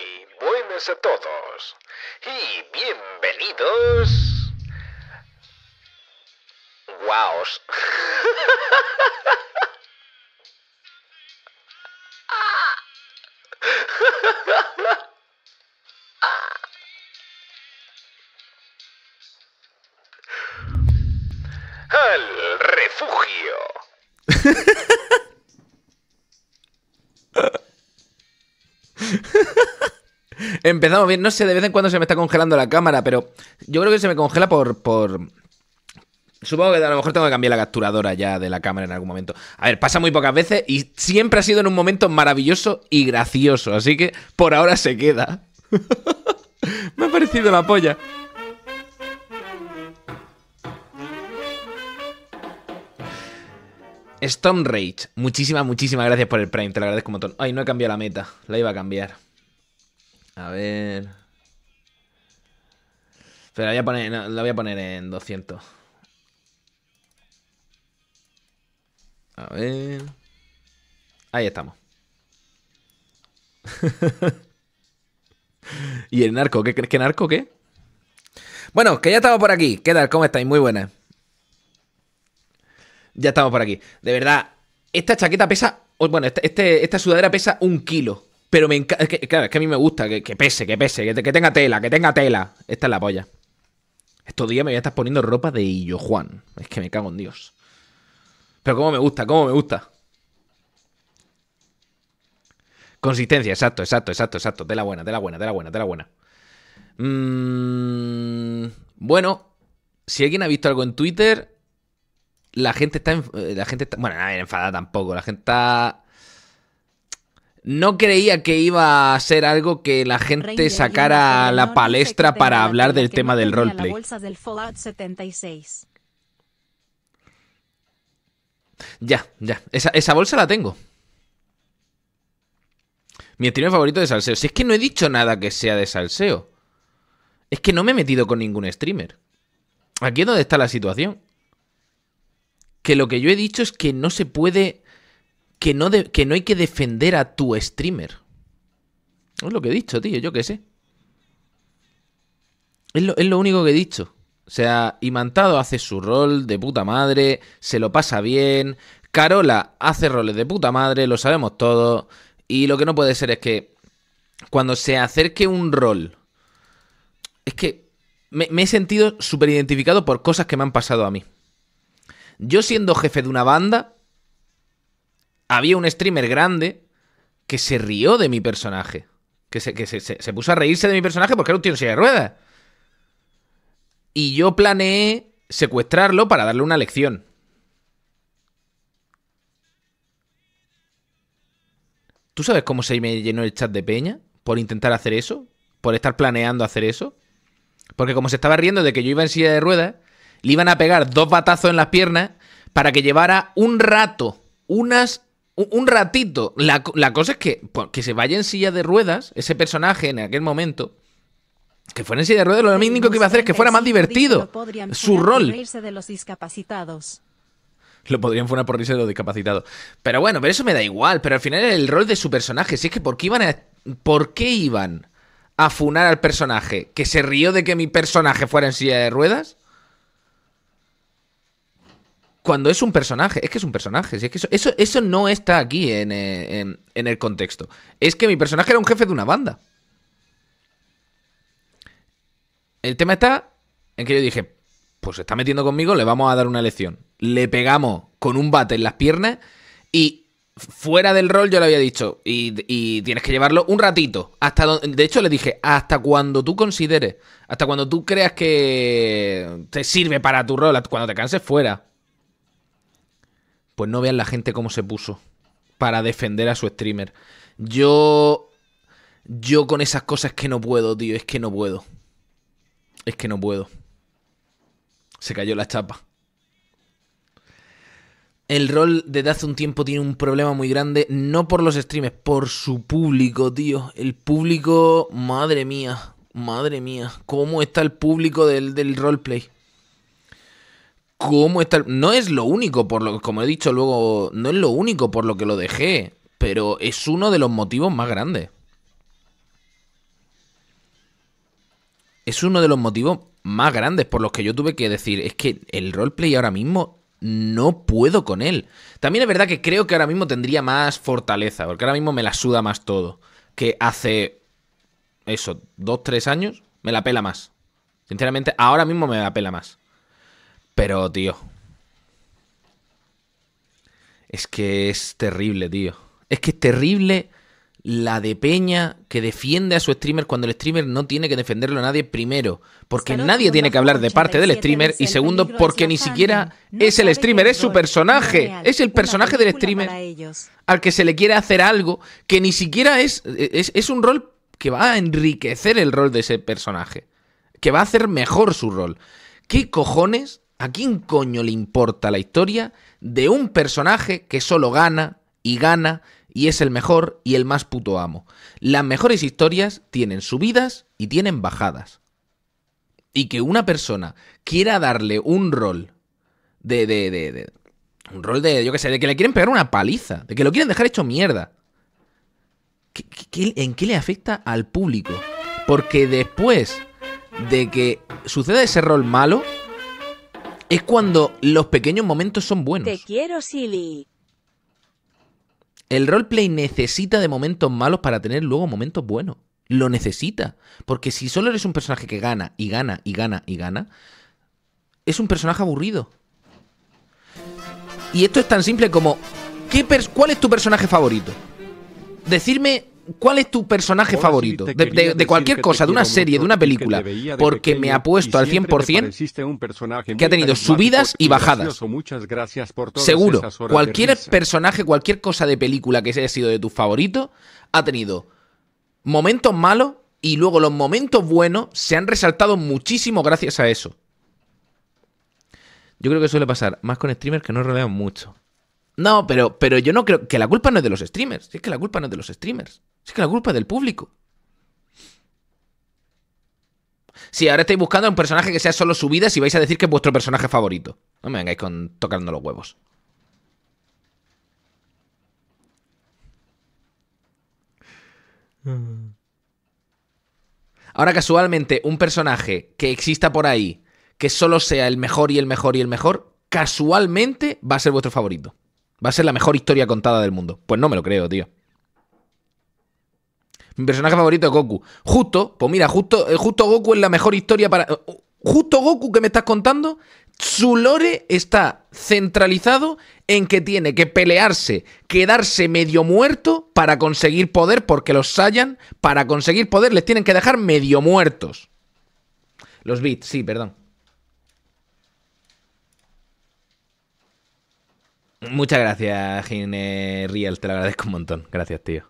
Buenos buenas a todos y bienvenidos. Guaos. Al refugio. Empezamos bien. No sé, de vez en cuando se me está congelando la cámara, pero yo creo que se me congela por. por... Supongo que a lo mejor tengo que cambiar la capturadora ya de la cámara en algún momento. A ver, pasa muy pocas veces y siempre ha sido en un momento maravilloso y gracioso. Así que por ahora se queda. me ha parecido la polla. Stone Rage, muchísimas, muchísimas gracias por el Prime, te lo agradezco un montón. Ay, no he cambiado la meta, la iba a cambiar. A ver. Pero la voy a poner, la voy a poner en 200. A ver. Ahí estamos. ¿Y el narco? ¿Qué crees que narco qué? Bueno, que ya estamos por aquí. ¿Qué tal? ¿Cómo estáis? Muy buenas. Ya estamos por aquí. De verdad, esta chaqueta pesa. Bueno, este, esta sudadera pesa un kilo. Pero me encanta. que, claro, es que a mí me gusta que, pese, que pese, que, tenga tela, que tenga tela. Esta es la polla. Estos días me voy a estar poniendo ropa de Illo Juan. Es que me cago en Dios. Pero cómo me gusta, cómo me gusta. Consistencia, exacto, exacto, exacto, exacto. Tela buena, tela buena, tela buena, tela buena. Mm, bueno, si alguien ha visto algo en Twitter, la gente está, eh, la gente está, bueno, enfadada tampoco, la gente está no creía que iba a ser algo que la gente sacara a la palestra para hablar del tema del roleplay. Ya, ya. Esa, esa bolsa la tengo. Mi streamer favorito de salseo. Si es que no he dicho nada que sea de salseo. Es que no me he metido con ningún streamer. Aquí es donde está la situación. Que lo que yo he dicho es que no se puede que no, que no hay que defender a tu streamer. Es lo que he dicho, tío, yo qué sé. Es lo, único que he dicho. O sea, Imantado hace su rol de puta madre, se lo pasa bien. Carola hace roles de puta madre, lo sabemos todos. Y lo que no puede ser es que cuando se acerque un rol. Es que me, me he sentido súper identificado por cosas que me han pasado a mí. Yo siendo jefe de una banda, había un streamer grande que se rió de mi personaje. Que se, que se, puso a reírse de mi personaje porque era un tío en silla de ruedas. Y yo planeé secuestrarlo para darle una lección. ¿Tú sabes cómo se me llenó el chat de peña? Por intentar hacer eso. Por estar planeando hacer eso. Porque como se estaba riendo de que yo iba en silla de ruedas, le iban a pegar dos batazos en las piernas para que llevara un rato, unas un ratito. La, cosa es que, pues, que se vaya en silla de ruedas, ese personaje en aquel momento, que fuera en silla de ruedas, lo único que iba a hacer es que fuera más divertido. Su rol. Lo podrían funar por irse de los discapacitados. Pero bueno, pero eso me da igual. Pero al final era el rol de su personaje. Si es que, ¿por qué iban a, por qué iban a funar al personaje que se rió de que mi personaje fuera en silla de ruedas? cuando es un personaje, es que es un personaje, es que eso, eso, no está aquí eh, en, el contexto. Es que mi personaje era un jefe de una banda. El tema está en que yo dije, pues se está metiendo conmigo, le vamos a dar una lección. Le pegamos con un bate en las piernas y fuera del rol yo le había dicho, y, tienes que llevarlo un ratito. Hasta de hecho le dije, hasta cuando tú consideres, hasta cuando tú creas que te sirve para tu rol, cuando te canses fuera. Pues no vean la gente cómo se puso para defender a su streamer. Yo. Yo con esas cosas que no puedo, tío. Es que no puedo. Es que no puedo. Se cayó la chapa. El rol desde hace un tiempo tiene un problema muy grande, no por los streamers, por su público, tío. El público, madre mía, madre mía, cómo está el público del, del roleplay cómo No es lo único, por lo como he dicho luego, no es lo único por lo que lo dejé, pero es uno de los motivos más grandes. Es uno de los motivos más grandes por los que yo tuve que decir, es que el roleplay ahora mismo no puedo con él. También es verdad que creo que ahora mismo tendría más fortaleza, porque ahora mismo me la suda más todo. Que hace eso, dos, tres años, me la pela más. Sinceramente, ahora mismo me la pela más. Pero, tío. Es que es terrible, tío. Es que es terrible la de Peña que defiende a su streamer cuando el streamer no tiene que defenderlo a nadie primero, porque nadie tiene que hablar de parte del streamer y segundo porque ni siquiera es el streamer, es su personaje, es el personaje del streamer al que se le quiere hacer algo que ni siquiera es, es, es un rol que va a enriquecer el rol de ese personaje, que va a hacer mejor su rol. ¿Qué cojones ¿A quién coño le importa la historia de un personaje que solo gana y gana y es el mejor y el más puto amo? Las mejores historias tienen subidas y tienen bajadas. Y que una persona quiera darle un rol de. un rol de, yo qué sé, de que le quieren pegar una paliza, de que lo quieren dejar hecho mierda. en qué le afecta al público? Porque después de que suceda ese rol malo, es cuando los pequeños momentos son buenos. Te quiero, Silly. El roleplay necesita de momentos malos para tener luego momentos buenos. Lo necesita. Porque si solo eres un personaje que gana y gana y gana y gana, es un personaje aburrido. Y esto es tan simple como, ¿cuál es tu personaje favorito? Decirme ¿Cuál es tu personaje favorito? de, cualquier cosa, de una serie, de una película. Porque me ha puesto al 100% que ha tenido subidas y bajadas. Seguro, cualquier personaje, cualquier cosa de película que haya sido de tu favorito, ha tenido momentos malos y luego los momentos buenos se han resaltado muchísimo gracias a eso. Yo creo que suele pasar más con streamers que no rodean mucho. No, pero, pero yo no creo que la culpa no es de los streamers. Es que la culpa no es de los streamers. Es que la culpa es del público. Si ahora estáis buscando un personaje que sea solo su vida, si vais a decir que es vuestro personaje favorito. No me vengáis con tocando los huevos. Ahora casualmente, un personaje que exista por ahí, que solo sea el mejor y el mejor y el mejor, casualmente va a ser vuestro favorito. Va a ser la mejor historia contada del mundo. Pues no me lo creo, tío. Mi personaje favorito es Goku. Justo, pues mira, justo, eh, justo Goku es la mejor historia para. Eh, justo Goku que me estás contando, su lore está centralizado en que tiene que pelearse, quedarse medio muerto para conseguir poder, porque los Saiyan, para conseguir poder, les tienen que dejar medio muertos. Los beats, sí, perdón. Muchas gracias, Gine Riel, te lo agradezco un montón. Gracias, tío.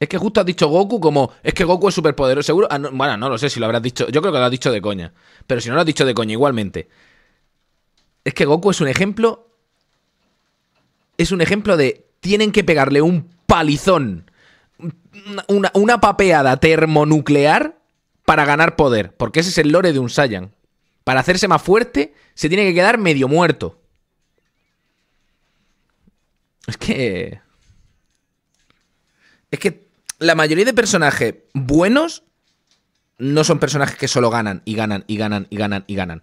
Es que justo has dicho Goku como, es que Goku es superpoderoso, seguro. Ah, bueno, no lo sé si lo habrás dicho. Yo creo que lo has dicho de coña. Pero si no lo has dicho de coña, igualmente. Es que Goku es un ejemplo. Es un ejemplo de. Tienen que pegarle un palizón. una papeada termonuclear para ganar poder. Porque ese es el lore de un Saiyan. Para hacerse más fuerte, se tiene que quedar medio muerto. Es que. Es que la mayoría de personajes buenos no son personajes que solo ganan y ganan y ganan y ganan y ganan.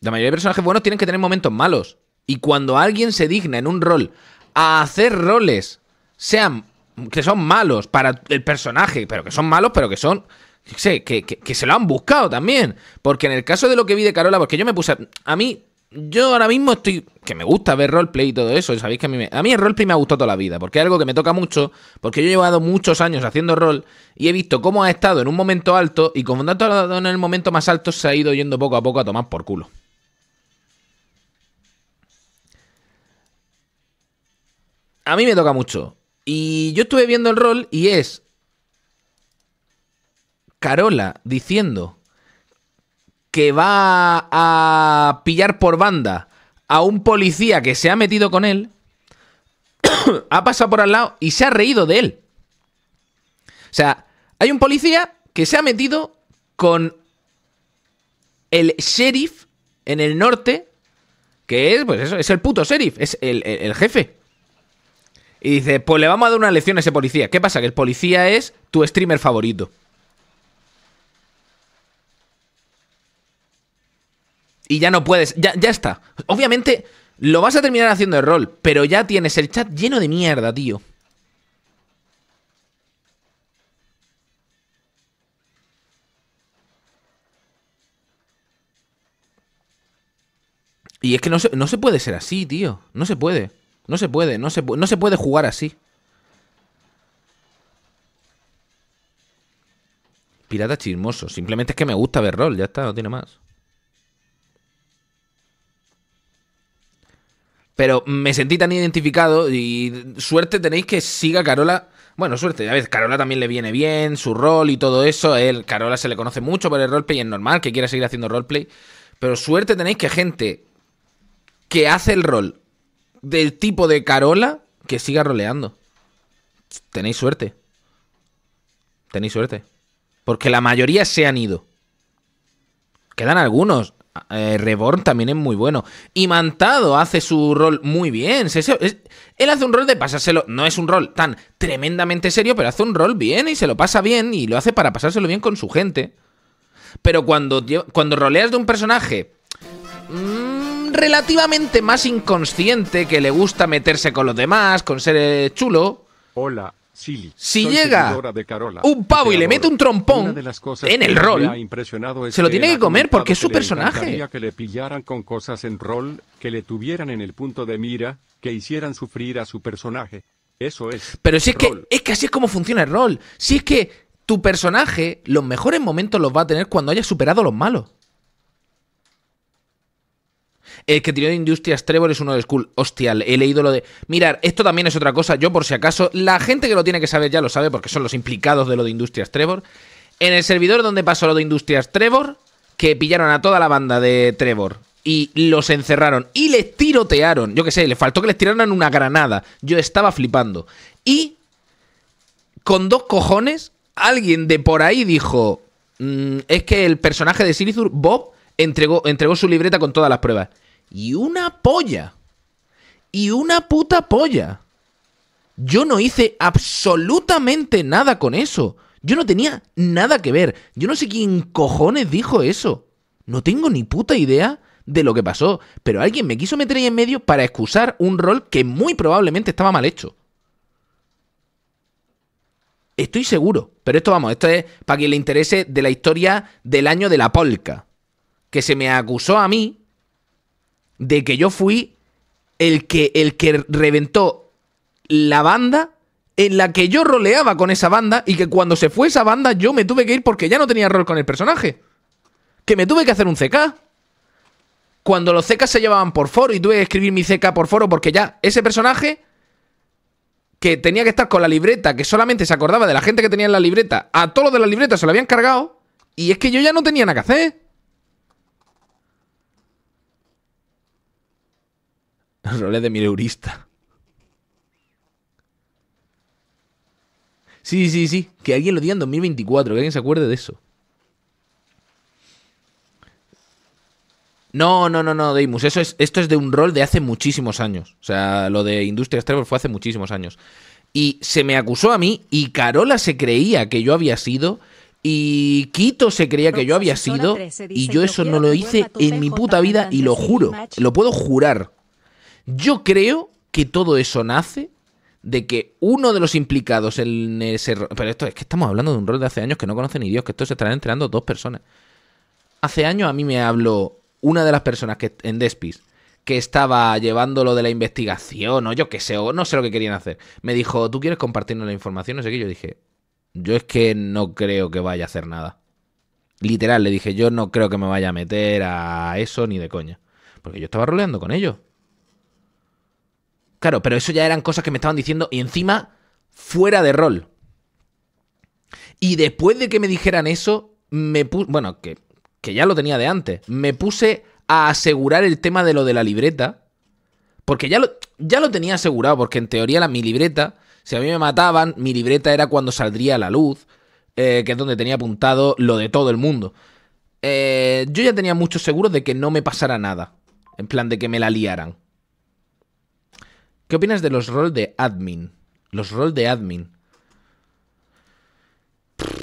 La mayoría de personajes buenos tienen que tener momentos malos. Y cuando alguien se digna en un rol a hacer roles sean que son malos para el personaje, pero que son malos, pero que son que, se lo han buscado también. Porque en el caso de lo que vi de Carola, porque yo me puse. a mí, yo ahora mismo estoy. Que me gusta ver roleplay y todo eso. Sabéis que a mí, a el roleplay me ha gustado toda la vida. Porque es algo que me toca mucho. Porque yo he llevado muchos años haciendo rol. Y he visto cómo ha estado en un momento alto. Y como ha estado en el momento más alto, se ha ido yendo poco a poco a tomar por culo. A mí me toca mucho. Y yo estuve viendo el rol y es. Carola diciendo que va a pillar por banda a un policía que se ha metido con él, ha pasado por al lado y se ha reído de él. O sea, hay un policía que se ha metido con el sheriff en el norte, que es, pues eso, es el puto sheriff, es el, el jefe. Y dice, pues le vamos a dar una lección a ese policía. ¿Qué pasa? Que el policía es tu streamer favorito. y ya no puedes. Ya, ya está. Obviamente lo vas a terminar haciendo el rol, pero ya tienes el chat lleno de mierda, tío. Y es que no se, puede ser así, tío. No se puede. No se puede. No se, no se puede jugar así. Pirata chismoso. Simplemente es que me gusta ver rol. Ya está, no tiene más. pero me sentí tan identificado y suerte tenéis que siga Carola. Bueno, suerte, a ver, Carola también le viene bien, su rol y todo eso. Él, Carola se le conoce mucho por el roleplay y es normal que quiera seguir haciendo roleplay. Pero suerte tenéis que gente que hace el rol del tipo de Carola que siga roleando. Tenéis suerte. Tenéis suerte. Porque la mayoría se han ido. Quedan algunos. Ah, eh, Reborn también es muy bueno. Y Mantado hace su rol muy bien. él hace un rol de pasárselo. No es un rol tan tremendamente serio, pero hace un rol bien y se lo pasa bien y lo hace para pasárselo bien con su gente. Pero cuando, cuando roleas de un personaje mm, relativamente más inconsciente, que le gusta meterse con los demás, con ser eh, chulo. Hola, si llega un pavo y le mete un trompón en el rol, se lo tiene que comer porque es su personaje. Eso es. Pero si es que, es que así es como funciona el rol. Si es que tu personaje, los mejores momentos los va a tener cuando haya superado los malos. El que tiró de Industrias Trevor es uno de School. hostial, he leído lo de. Mirar, esto también es otra cosa. Yo, por si acaso, la gente que lo tiene que saber ya lo sabe porque son los implicados de lo de Industrias Trevor. En el servidor donde pasó lo de Industrias Trevor, que pillaron a toda la banda de Trevor y los encerraron y les tirotearon. Yo qué sé, le faltó que les tiraran una granada. Yo estaba flipando. Y con dos cojones, alguien de por ahí dijo: mm, Es que el personaje de Silizur Bob, entregó, entregó su libreta con todas las pruebas. Y una polla. Y una puta polla. Yo no hice absolutamente nada con eso. Yo no tenía nada que ver. Yo no sé quién cojones dijo eso. No tengo ni puta idea de lo que pasó. Pero alguien me quiso meter ahí en medio para excusar un rol que muy probablemente estaba mal hecho. Estoy seguro. Pero esto vamos, esto es para quien le interese de la historia del año de la polca que se me acusó a mí de que yo fui el que, el que reventó la banda en la que yo roleaba con esa banda y que cuando se fue esa banda yo me tuve que ir porque ya no tenía rol con el personaje. Que me tuve que hacer un CK. Cuando los CK se llevaban por foro y tuve que escribir mi CK por foro porque ya ese personaje que tenía que estar con la libreta, que solamente se acordaba de la gente que tenía en la libreta, a todo lo de la libreta se lo habían cargado y es que yo ya no tenía nada que hacer. Roles de mileurista. Sí, sí, sí. Que alguien lo diga en 2024, que alguien se acuerde de eso. No, no, no, no, Deimus. Eso es, esto es de un rol de hace muchísimos años. O sea, lo de Industrias Trevor fue hace muchísimos años. Y se me acusó a mí y Carola se creía que yo había sido y Quito se creía que yo había sido y yo eso no lo hice en mi puta vida y lo juro, lo puedo jurar. Yo creo que todo eso nace de que uno de los implicados en ese Pero esto es que estamos hablando de un rol de hace años que no conoce ni Dios, que esto se estarán enterando dos personas. Hace años a mí me habló una de las personas que en Despis que estaba llevando lo de la investigación, o yo qué sé, o no sé lo que querían hacer. Me dijo, ¿tú quieres compartirnos la información? No sé qué. Yo dije, yo es que no creo que vaya a hacer nada. Literal, le dije, yo no creo que me vaya a meter a eso ni de coña. Porque yo estaba roleando con ellos. Claro, pero eso ya eran cosas que me estaban diciendo y encima fuera de rol. Y después de que me dijeran eso, me puse, bueno, que, ya lo tenía de antes, me puse a asegurar el tema de lo de la libreta, porque ya lo, ya lo tenía asegurado, porque en teoría la, mi libreta, si a mí me mataban, mi libreta era cuando saldría a la luz, eh, que es donde tenía apuntado lo de todo el mundo. Eh, yo ya tenía mucho seguro de que no me pasara nada, en plan de que me la liaran. ¿Qué opinas de los roles de admin? Los roles de admin.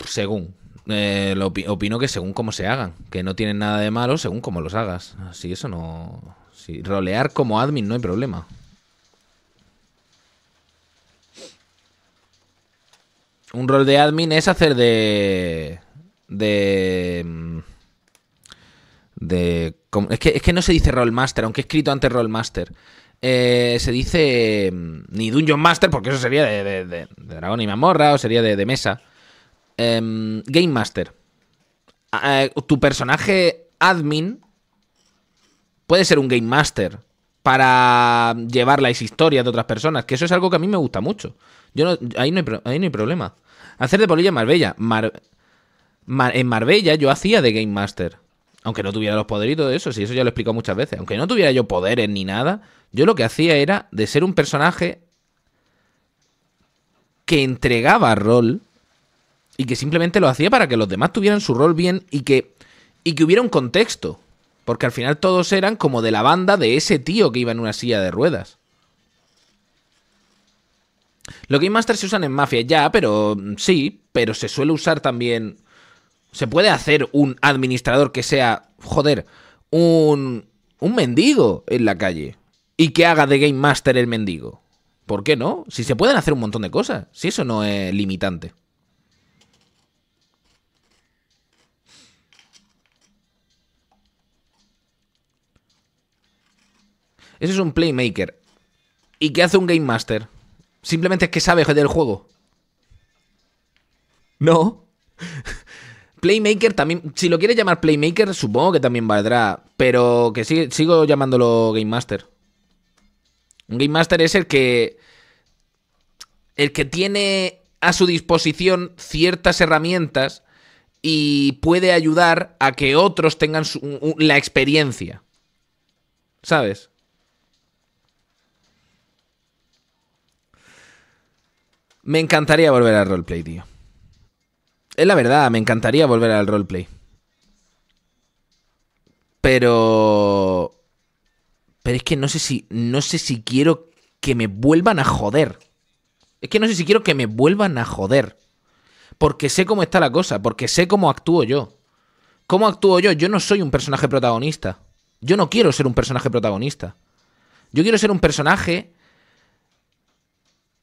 según. Eh, lo opino que según cómo se hagan. Que no tienen nada de malo según cómo los hagas. Así eso no. Si rolear como admin no hay problema. Un rol de admin es hacer de. De. Mm, de. Es que, es que no se dice role master, aunque he escrito antes role master. Eh, se dice mm, ni Dungeon Master, porque eso sería de, Dragón y Mamorra o sería de, mesa. Em, Game Master. tu personaje admin puede ser un Game Master para llevar las historias de otras personas, que eso es algo que a mí me gusta mucho. Yo ahí, no hay, problema. Hacer de polilla Marbella. en Marbella yo hacía de Game Master aunque no tuviera los poderes de eso, sí, eso ya lo he explicado muchas veces, aunque no tuviera yo poderes ni nada, yo lo que hacía era de ser un personaje que entregaba rol y que simplemente lo hacía para que los demás tuvieran su rol bien y que, y que hubiera un contexto. Porque al final todos eran como de la banda de ese tío que iba en una silla de ruedas. Los Game Masters se usan en Mafia ya, pero mm, sí, pero se suele usar también ¿Se puede hacer un administrador que sea, joder, un, mendigo en la calle y que haga de Game Master el mendigo? ¿Por qué no? Si se pueden hacer un montón de cosas, si eso no es limitante. Ese es un playmaker. ¿Y qué hace un game master? Simplemente es que sabe del juego. No. Playmaker también, si lo quieres llamar Playmaker, supongo que también valdrá, pero que sigo llamándolo Game Master. Un Game Master es el que. El que tiene a su disposición ciertas herramientas y puede ayudar a que otros tengan la experiencia. ¿Sabes? Me encantaría volver a roleplay, tío. Es la verdad, me encantaría volver al roleplay. Pero. Pero es que no sé si. No sé si quiero que me vuelvan a joder. Es que no sé si quiero que me vuelvan a joder. Porque sé cómo está la cosa, porque sé cómo actúo yo. ¿Cómo actúo yo? Yo no soy un personaje protagonista. Yo no quiero ser un personaje protagonista. Yo quiero ser un personaje.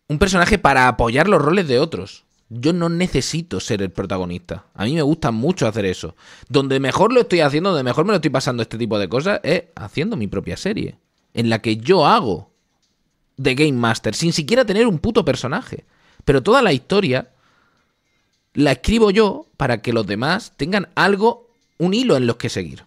Un personaje para apoyar los roles de otros. Yo no necesito ser el protagonista. A mí me gusta mucho hacer eso. Donde mejor lo estoy haciendo, donde mejor me lo estoy pasando este tipo de cosas, es haciendo mi propia serie. En la que yo hago de Game Master, sin siquiera tener un puto personaje. Pero toda la historia la escribo yo para que los demás tengan algo, un hilo en los que seguir.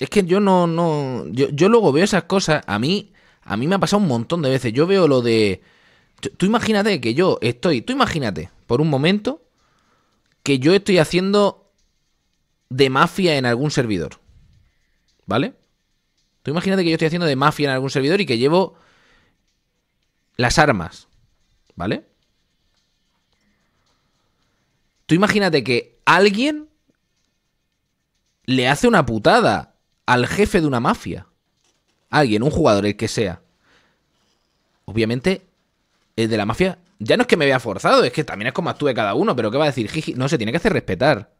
Es que yo no, no, yo, yo luego veo esas cosas, a mí, a mí me ha pasado un montón de veces, yo veo lo de, tú imagínate que yo estoy, tú imagínate, por un momento, que yo estoy haciendo de mafia en algún servidor, ¿vale? Tú imagínate que yo estoy haciendo de mafia en algún servidor y que llevo las armas, ¿vale? Tú imagínate que alguien le hace una putada al jefe de una mafia, alguien, un jugador, el que sea, obviamente el de la mafia ya no es que me vea forzado, es que también es como actúe cada uno, pero ¿qué va a decir? no, se tiene que hacer respetar.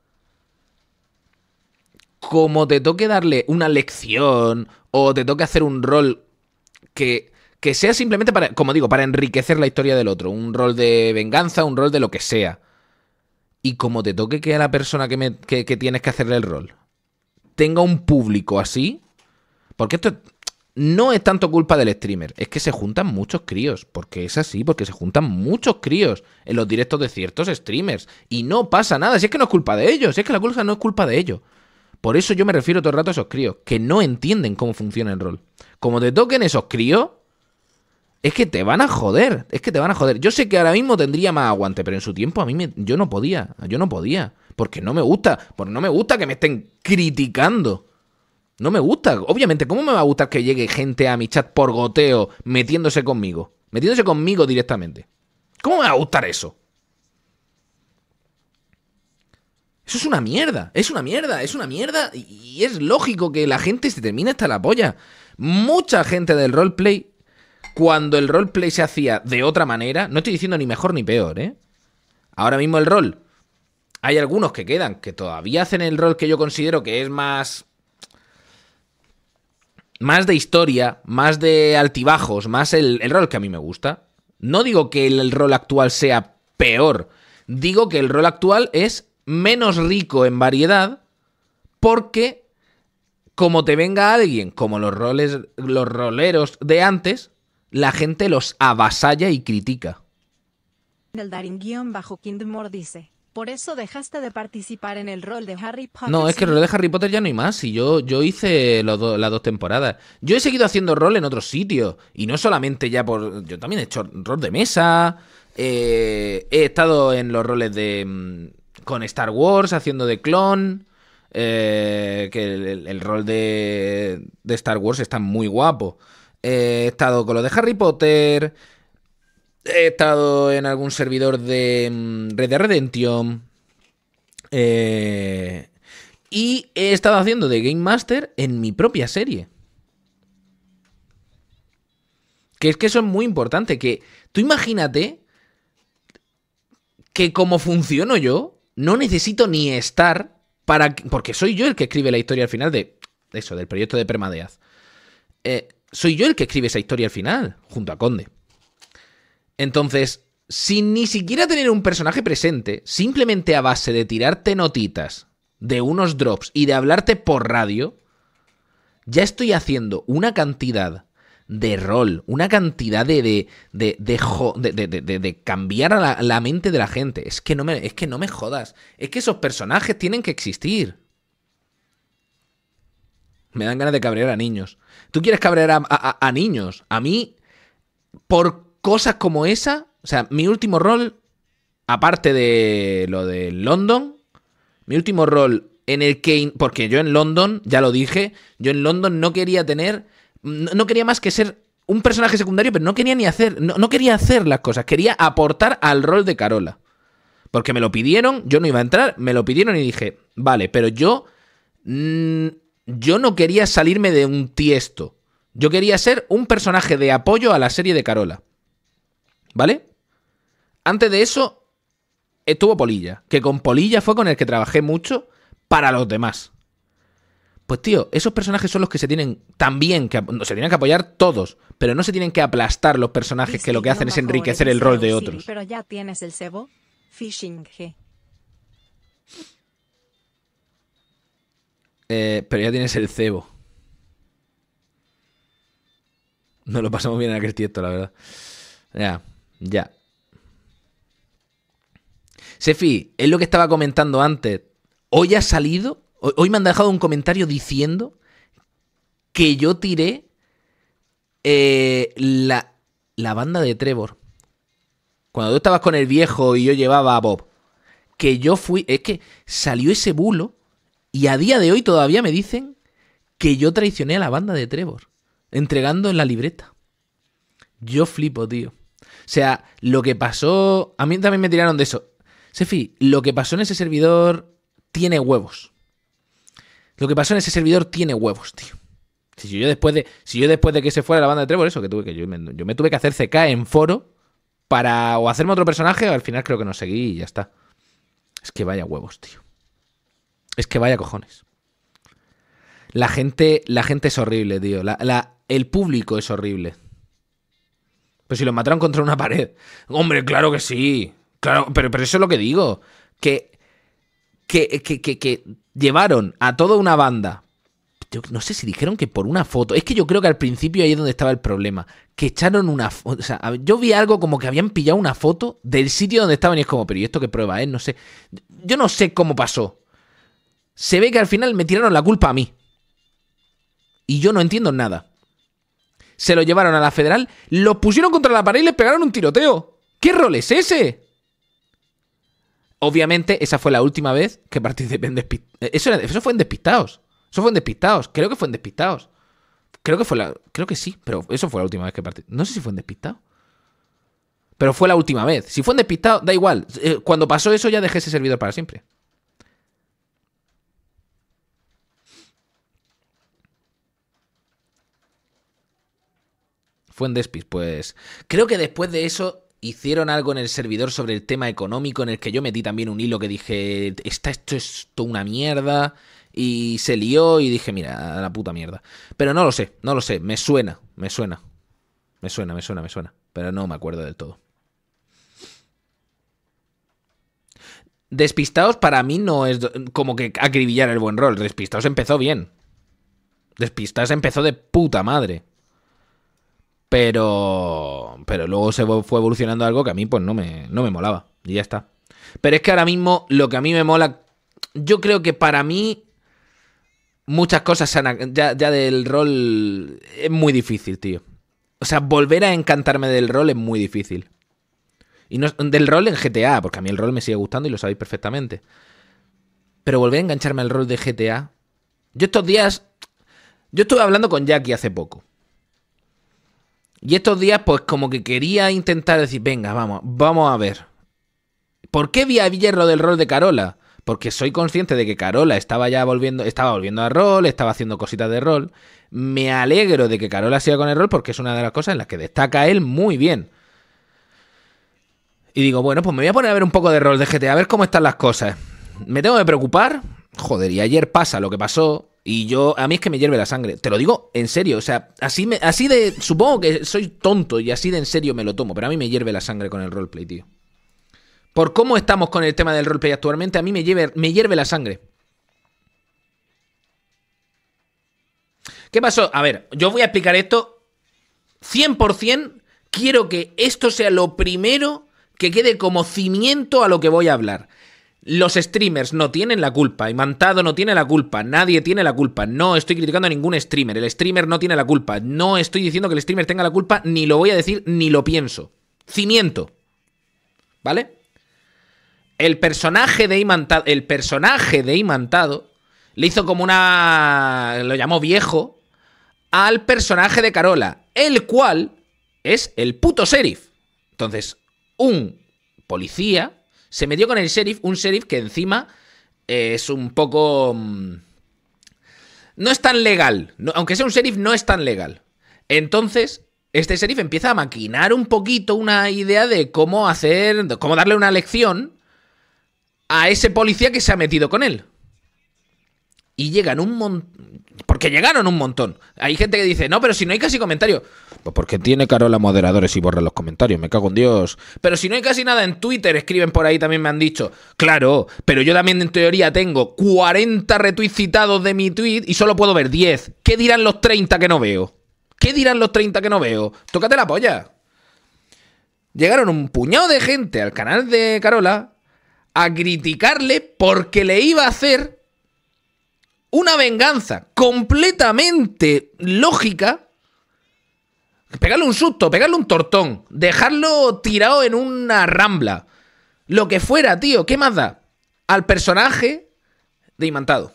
Como te toque darle una lección o te toque hacer un rol que, que sea simplemente para, como digo, para enriquecer la historia del otro, un rol de venganza, un rol de lo que sea. Y como te toque que a la persona que tienes que hacerle el rol tenga un público así, porque esto no es tanto culpa del streamer, es que se juntan muchos críos, porque es así, porque se juntan muchos críos en los directos de ciertos streamers y no pasa nada, si es que no es culpa de ellos, si es que la culpa no es culpa de ellos. Por eso yo me refiero todo el rato a esos críos, que no entienden cómo funciona el rol. Como te toquen esos críos, es que te van a joder, es que te van a joder. Yo sé que ahora mismo tendría más aguante, pero en su tiempo a mí me, yo no podía, yo no podía. Porque no me gusta, porque no me gusta que me estén criticando. No me gusta. Obviamente, ¿cómo me va a gustar que llegue gente a mi chat por goteo metiéndose conmigo? Metiéndose conmigo directamente. ¿Cómo me va a gustar eso? Eso es una mierda, es una mierda, es una mierda y es lógico que la gente se termine hasta la polla. Mucha gente del roleplay, cuando el roleplay se hacía de otra manera, no estoy diciendo ni mejor ni peor, ¿eh? Ahora mismo el rol hay algunos que quedan, que todavía hacen el rol que yo considero que es más... Más de historia, más de altibajos, más el, rol que a mí me gusta. No digo que el, rol actual sea peor, digo que el rol actual es menos rico en variedad porque como te venga alguien, como los roles, los roleros de antes, la gente los avasalla y critica. El Darin-Kindmore dice, por eso dejaste de participar en el rol de Harry Potter. No, es que el rol de Harry Potter ya no hay más. Y yo, yo hice las dos temporadas. Yo he seguido haciendo rol en otros sitios. Y no solamente ya por. Yo también he hecho rol de mesa. Eh, he estado en los roles de. Mm, con Star Wars, haciendo de clon. Eh, que el, rol de, de, Star Wars está muy guapo. Eh, he estado con lo de Harry Potter. He estado en algún servidor de mm, Red de Redemption. Eh, y he estado haciendo de Game Master en mi propia serie. Que es que eso es muy importante. Que tú imagínate que como funciono yo, no necesito ni estar para... Porque soy yo el que escribe la historia al final de... Eso, del proyecto de Permadeaz. Eh, soy yo el que escribe esa historia al final, junto a Conde. Entonces, sin ni siquiera tener un personaje presente, simplemente a base de tirarte notitas de unos drops y de hablarte por radio, ya estoy haciendo una cantidad de rol, una cantidad de, de, de, de, cambiar a la, mente de la gente. Es que, no me, es que no me jodas. Es que esos personajes tienen que existir. Me dan ganas de cabrear a niños. Tú quieres cabrear a, a niños. A mí, por cosas como esa, o sea, mi último rol, aparte de lo de London, mi último rol en el que, porque yo en London, ya lo dije, yo en London no quería tener, no, quería más que ser un personaje secundario, pero no quería ni hacer, no, quería hacer las cosas, quería aportar al rol de Carola. Porque me lo pidieron, yo no iba a entrar, me lo pidieron y dije, vale, pero yo, mm, yo no quería salirme de un tiesto. Yo quería ser un personaje de apoyo a la serie de Carola. ¿vale? Antes de eso estuvo Polilla, que con Polilla fue con el que trabajé mucho para los demás. Pues tío, esos personajes son los que se tienen también que se tienen que apoyar todos, pero no se tienen que aplastar los personajes que lo que hacen es enriquecer el rol de otros. Pero ya tienes el cebo, Fishing eh, pero ya tienes el cebo. No lo pasamos bien en aquel tiempo, la verdad. Ya. Ya. Sefi, es lo que estaba comentando antes. Hoy ha salido, hoy me han dejado un comentario diciendo que yo tiré eh, la, la banda de Trevor. Cuando tú estabas con el viejo y yo llevaba a Bob. Que yo fui, es que salió ese bulo y a día de hoy todavía me dicen que yo traicioné a la banda de Trevor, entregando en la libreta. Yo flipo, tío. O sea, lo que pasó. A mí también me tiraron de eso. Sefi, lo que pasó en ese servidor tiene huevos. Lo que pasó en ese servidor tiene huevos, tío. Si yo después de, si yo después de que se fuera la banda de Trevor, eso que tuve que yo me, tuve que hacer CK en foro para o hacerme otro personaje, al final creo que no seguí y ya está. Es que vaya huevos, tío. Es que vaya cojones. La gente, la gente es horrible, tío. la, el público es horrible si lo mataron contra una pared. Hombre, claro que sí. Claro, pero, pero eso es lo que digo. Que, que, llevaron a toda una banda. no sé si dijeron que por una foto. Es que yo creo que al principio ahí es donde estaba el problema. Que echaron una foto. O sea, yo vi algo como que habían pillado una foto del sitio donde estaban y es como, pero ¿y esto qué prueba es? No sé. Yo no sé cómo pasó. Se ve que al final me tiraron la culpa a mí. Y yo no entiendo nada se lo llevaron a la federal, lo pusieron contra la pared y les pegaron un tiroteo. ¿Qué rol es ese? Obviamente, esa fue la última vez que participé en Despistados. Eh, eso, fue en Despistados. Eso fue en Despistados. Creo que fue en Despistados. Creo que fue la. Creo que sí, pero eso fue la última vez que participé. No sé si fue en Despistados. Pero fue la última vez. Si fue en Despistados, da igual. Eh, cuando pasó eso ya dejé ese servidor para siempre. Fue en Despis, pues creo que después de eso hicieron algo en el servidor sobre el tema económico en el que yo metí también un hilo que dije, está esto es una mierda y se lió y dije, mira, la puta mierda. Pero no lo sé, no lo sé, me suena, me suena. Me suena, me suena, me suena, pero no me acuerdo del todo. Despistados para mí no es como que acribillar el buen rol. Despistados empezó bien. Despistados empezó de puta madre. Pero, pero luego se fue evolucionando algo que a mí pues no me, no me molaba. Y ya está. Pero es que ahora mismo lo que a mí me mola, yo creo que para mí muchas cosas ya, del rol es muy difícil, tío. O sea, volver a encantarme del rol es muy difícil. Y no, del rol en GTA, porque a mí el rol me sigue gustando y lo sabéis perfectamente. Pero volver a engancharme al rol de GTA. Yo estos días. Yo estuve hablando con Jackie hace poco. Y estos días, pues como que quería intentar decir, venga, vamos, vamos a ver. ¿Por qué vi a Villarro del rol de Carola? Porque soy consciente de que Carola estaba ya volviendo, estaba volviendo a rol, estaba haciendo cositas de rol. Me alegro de que Carola siga con el rol porque es una de las cosas en las que destaca él muy bien. Y digo, bueno, pues me voy a poner a ver un poco de rol de GTA, a ver cómo están las cosas. ¿Me tengo que preocupar? Joder, y ayer pasa lo que pasó. Y yo, a mí es que me hierve la sangre. Te lo digo en serio. O sea, así, me, así de. Supongo que soy tonto y así de en serio me lo tomo. Pero a mí me hierve la sangre con el roleplay, tío. Por cómo estamos con el tema del roleplay actualmente, a mí me, hierve, me hierve la sangre. ¿Qué pasó? A ver, yo voy a explicar esto 100%. Quiero que esto sea lo primero que quede como cimiento a lo que voy a hablar. Los streamers no tienen la culpa, Imantado no tiene la culpa, nadie tiene la culpa. No estoy criticando a ningún streamer, el streamer no tiene la culpa. No estoy diciendo que el streamer tenga la culpa, ni lo voy a decir, ni lo pienso. Cimiento. ¿Vale? El personaje de Imantado, el personaje de Imantado le hizo como una... lo llamó viejo al personaje de Carola, el cual es el puto sheriff. Entonces, un policía se metió con el sheriff, un sheriff que encima eh, es un poco... Mm, no es tan legal. aunque sea un sheriff, no es tan legal. Entonces, este sheriff empieza a maquinar un poquito una idea de cómo hacer, cómo darle una lección a ese policía que se ha metido con él. Y llegan un montón... Porque llegaron un montón. Hay gente que dice, no, pero si no hay casi comentario. Pues porque tiene Carola moderadores y borra los comentarios, me cago en Dios. Pero si no hay casi nada en Twitter, escriben por ahí, también me han dicho. Claro, pero yo también en teoría tengo 40 retweets citados de mi tweet y solo puedo ver 10. ¿Qué dirán los 30 que no veo? ¿Qué dirán los 30 que no veo? Tócate la polla. Llegaron un puñado de gente al canal de Carola a criticarle porque le iba a hacer una venganza completamente lógica Pegarle un susto, pegarle un tortón, dejarlo tirado en una rambla. Lo que fuera, tío, ¿qué más da? Al personaje de Imantado.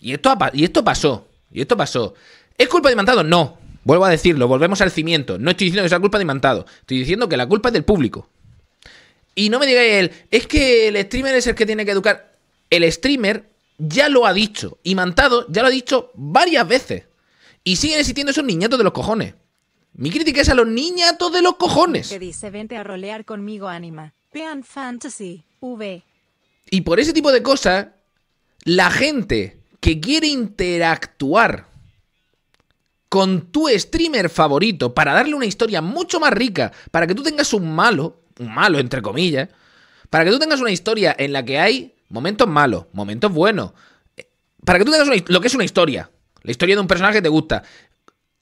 Y esto, y esto pasó. Y esto pasó. ¿Es culpa de Imantado? No. Vuelvo a decirlo, volvemos al cimiento. No estoy diciendo que sea culpa de Imantado. Estoy diciendo que la culpa es del público. Y no me digáis él, es que el streamer es el que tiene que educar. El streamer ya lo ha dicho. Imantado ya lo ha dicho varias veces. Y siguen existiendo esos niñatos de los cojones. Mi crítica es a los niñatos de los cojones. Que dice, vente a rolear conmigo, anima. Fantasy, V. Y por ese tipo de cosas, la gente que quiere interactuar con tu streamer favorito para darle una historia mucho más rica, para que tú tengas un malo, un malo entre comillas, para que tú tengas una historia en la que hay momentos malos, momentos buenos, eh, para que tú tengas lo que es una historia, la historia de un personaje que te gusta.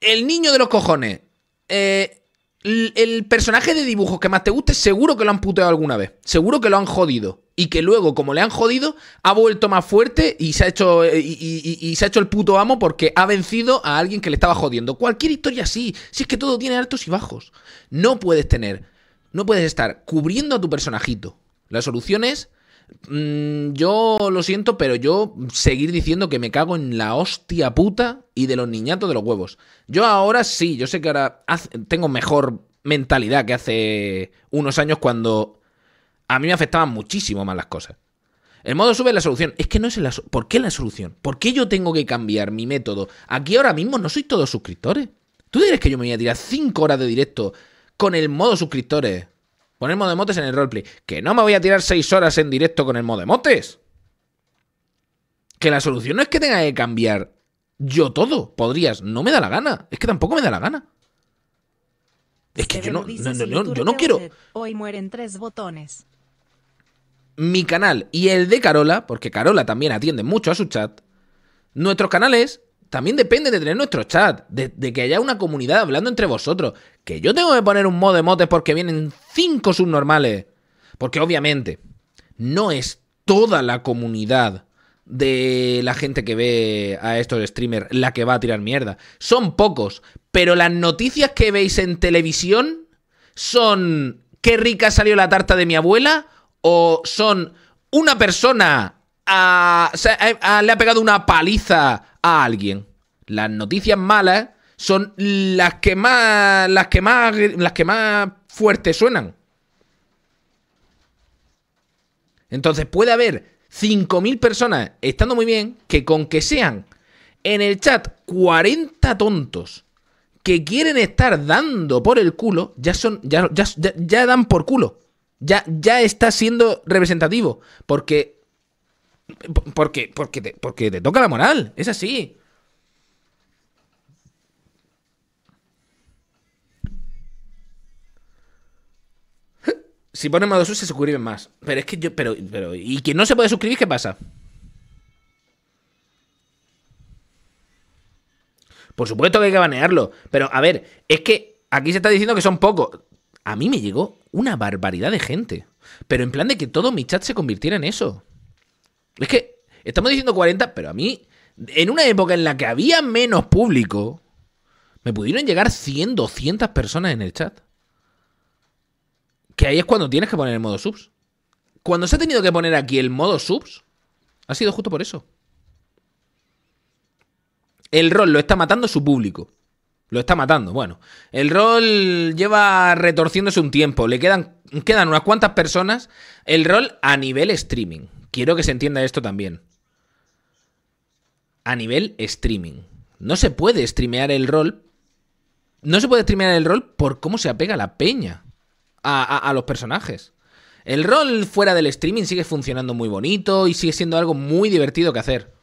El niño de los cojones eh, el, personaje de dibujos que más te guste, seguro que lo han puteado alguna vez. Seguro que lo han jodido. Y que luego, como le han jodido, ha vuelto más fuerte y se ha hecho, eh, y, y, se ha hecho el puto amo porque ha vencido a alguien que le estaba jodiendo. Cualquier historia así. Si es que todo tiene altos y bajos. No puedes tener. No puedes estar cubriendo a tu personajito. La solución es Mm, yo lo siento, pero yo seguir diciendo que me cago en la hostia puta y de los niñatos de los huevos. Yo ahora sí, yo sé que ahora tengo mejor mentalidad que hace unos años cuando a mí me afectaban muchísimo más las cosas. El modo sube es la solución. Es que no es la solución. ¿Por qué la solución? ¿Por qué yo tengo que cambiar mi método? Aquí ahora mismo no sois todos suscriptores. ¿Tú dirás que yo me voy a tirar 5 horas de directo con el modo suscriptores Poner modemotes en el roleplay. Que no me voy a tirar seis horas en directo con el modemotes. Que la solución no es que tenga que cambiar yo todo. Podrías. No me da la gana. Es que tampoco me da la gana. Es que yo no, yo no quiero. Hoy mueren tres botones. Mi canal y el de Carola, porque Carola también atiende mucho a su chat. Nuestros canales también depende de tener nuestro chat, de, que haya una comunidad hablando entre vosotros. Que yo tengo que poner un modo de motes porque vienen cinco subnormales. Porque obviamente no es toda la comunidad de la gente que ve a estos streamers la que va a tirar mierda. Son pocos, pero las noticias que veis en televisión son qué rica salió la tarta de mi abuela o son una persona eh, le ha pegado una paliza a alguien. Las noticias malas son las que más, las que más, las que más fuertes suenan. Entonces puede haber 5.000 personas estando muy bien que con que sean en el chat 40 tontos que quieren estar dando por el culo, ya son, ya, ya dan por culo. Ya, ya está siendo representativo. Porque porque, porque, te, porque te toca la moral, es así. Si ponen más dos se suscriben más. Pero es que yo. Pero, pero. ¿Y quien no se puede suscribir, qué pasa? Por supuesto que hay que banearlo. Pero, a ver, es que aquí se está diciendo que son pocos. A mí me llegó una barbaridad de gente. Pero en plan de que todo mi chat se convirtiera en eso. Es que estamos diciendo 40, pero a mí, en una época en la que había menos público, me pudieron llegar 100, 200 personas en el chat. Que ahí es cuando tienes que poner el modo subs. Cuando se ha tenido que poner aquí el modo subs, ha sido justo por eso. El rol lo está matando su público. Lo está matando, bueno. El rol lleva retorciéndose un tiempo. Le quedan quedan unas cuantas personas el rol a nivel streaming. Quiero que se entienda esto también. A nivel streaming. No se puede streamear el rol. No se puede streamear el rol por cómo se apega la peña a, los personajes. El rol fuera del streaming sigue funcionando muy bonito y sigue siendo algo muy divertido que hacer.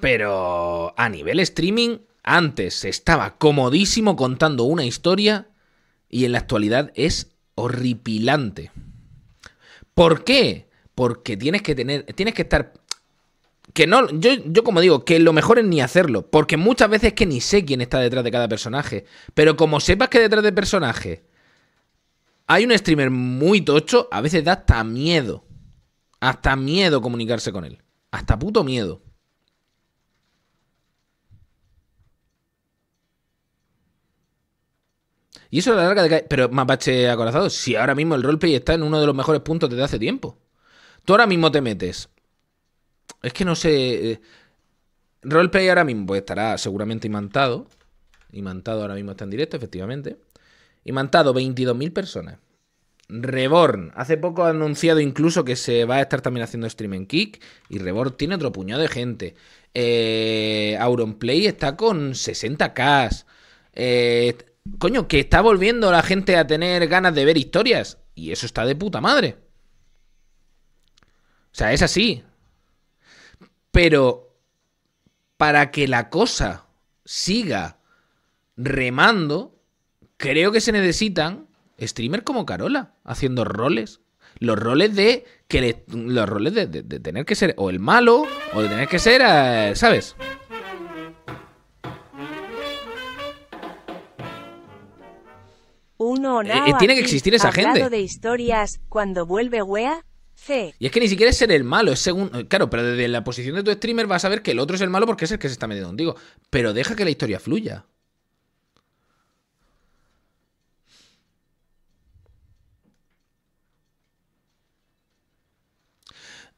Pero a nivel streaming, antes estaba comodísimo contando una historia y en la actualidad es horripilante. ¿Por qué? Porque tienes que tener, tienes que estar que no, yo, yo, como digo, que lo mejor es ni hacerlo, porque muchas veces que ni sé quién está detrás de cada personaje, pero como sepas que detrás de personaje hay un streamer muy tocho, a veces da hasta miedo, hasta miedo comunicarse con él, hasta puto miedo. Y eso es la larga de Pero mapache acorazado, si ahora mismo el roleplay está en uno de los mejores puntos desde hace tiempo. Tú ahora mismo te metes. Es que no sé. Eh, roleplay ahora mismo pues, estará seguramente imantado. Imantado ahora mismo está en directo, efectivamente. Imantado 22.000 personas. Reborn. Hace poco ha anunciado incluso que se va a estar también haciendo stream en Kick. Y Reborn tiene otro puñado de gente. Eh, Auronplay está con 60k. Eh, coño, que está volviendo la gente a tener ganas de ver historias. Y eso está de puta madre. O sea, es así. Pero para que la cosa siga remando, creo que se necesitan streamers como Carola, haciendo roles. Los roles de que los roles de, tener que ser o el malo o de tener que ser, eh, ¿sabes? Uno eh, eh, tiene que existir esa gente. de historias, cuando vuelve Y es que ni siquiera es ser el malo, es según. Eh, claro, pero desde la posición de tu streamer vas a ver que el otro es el malo porque es el que se está metiendo contigo. Pero deja que la historia fluya.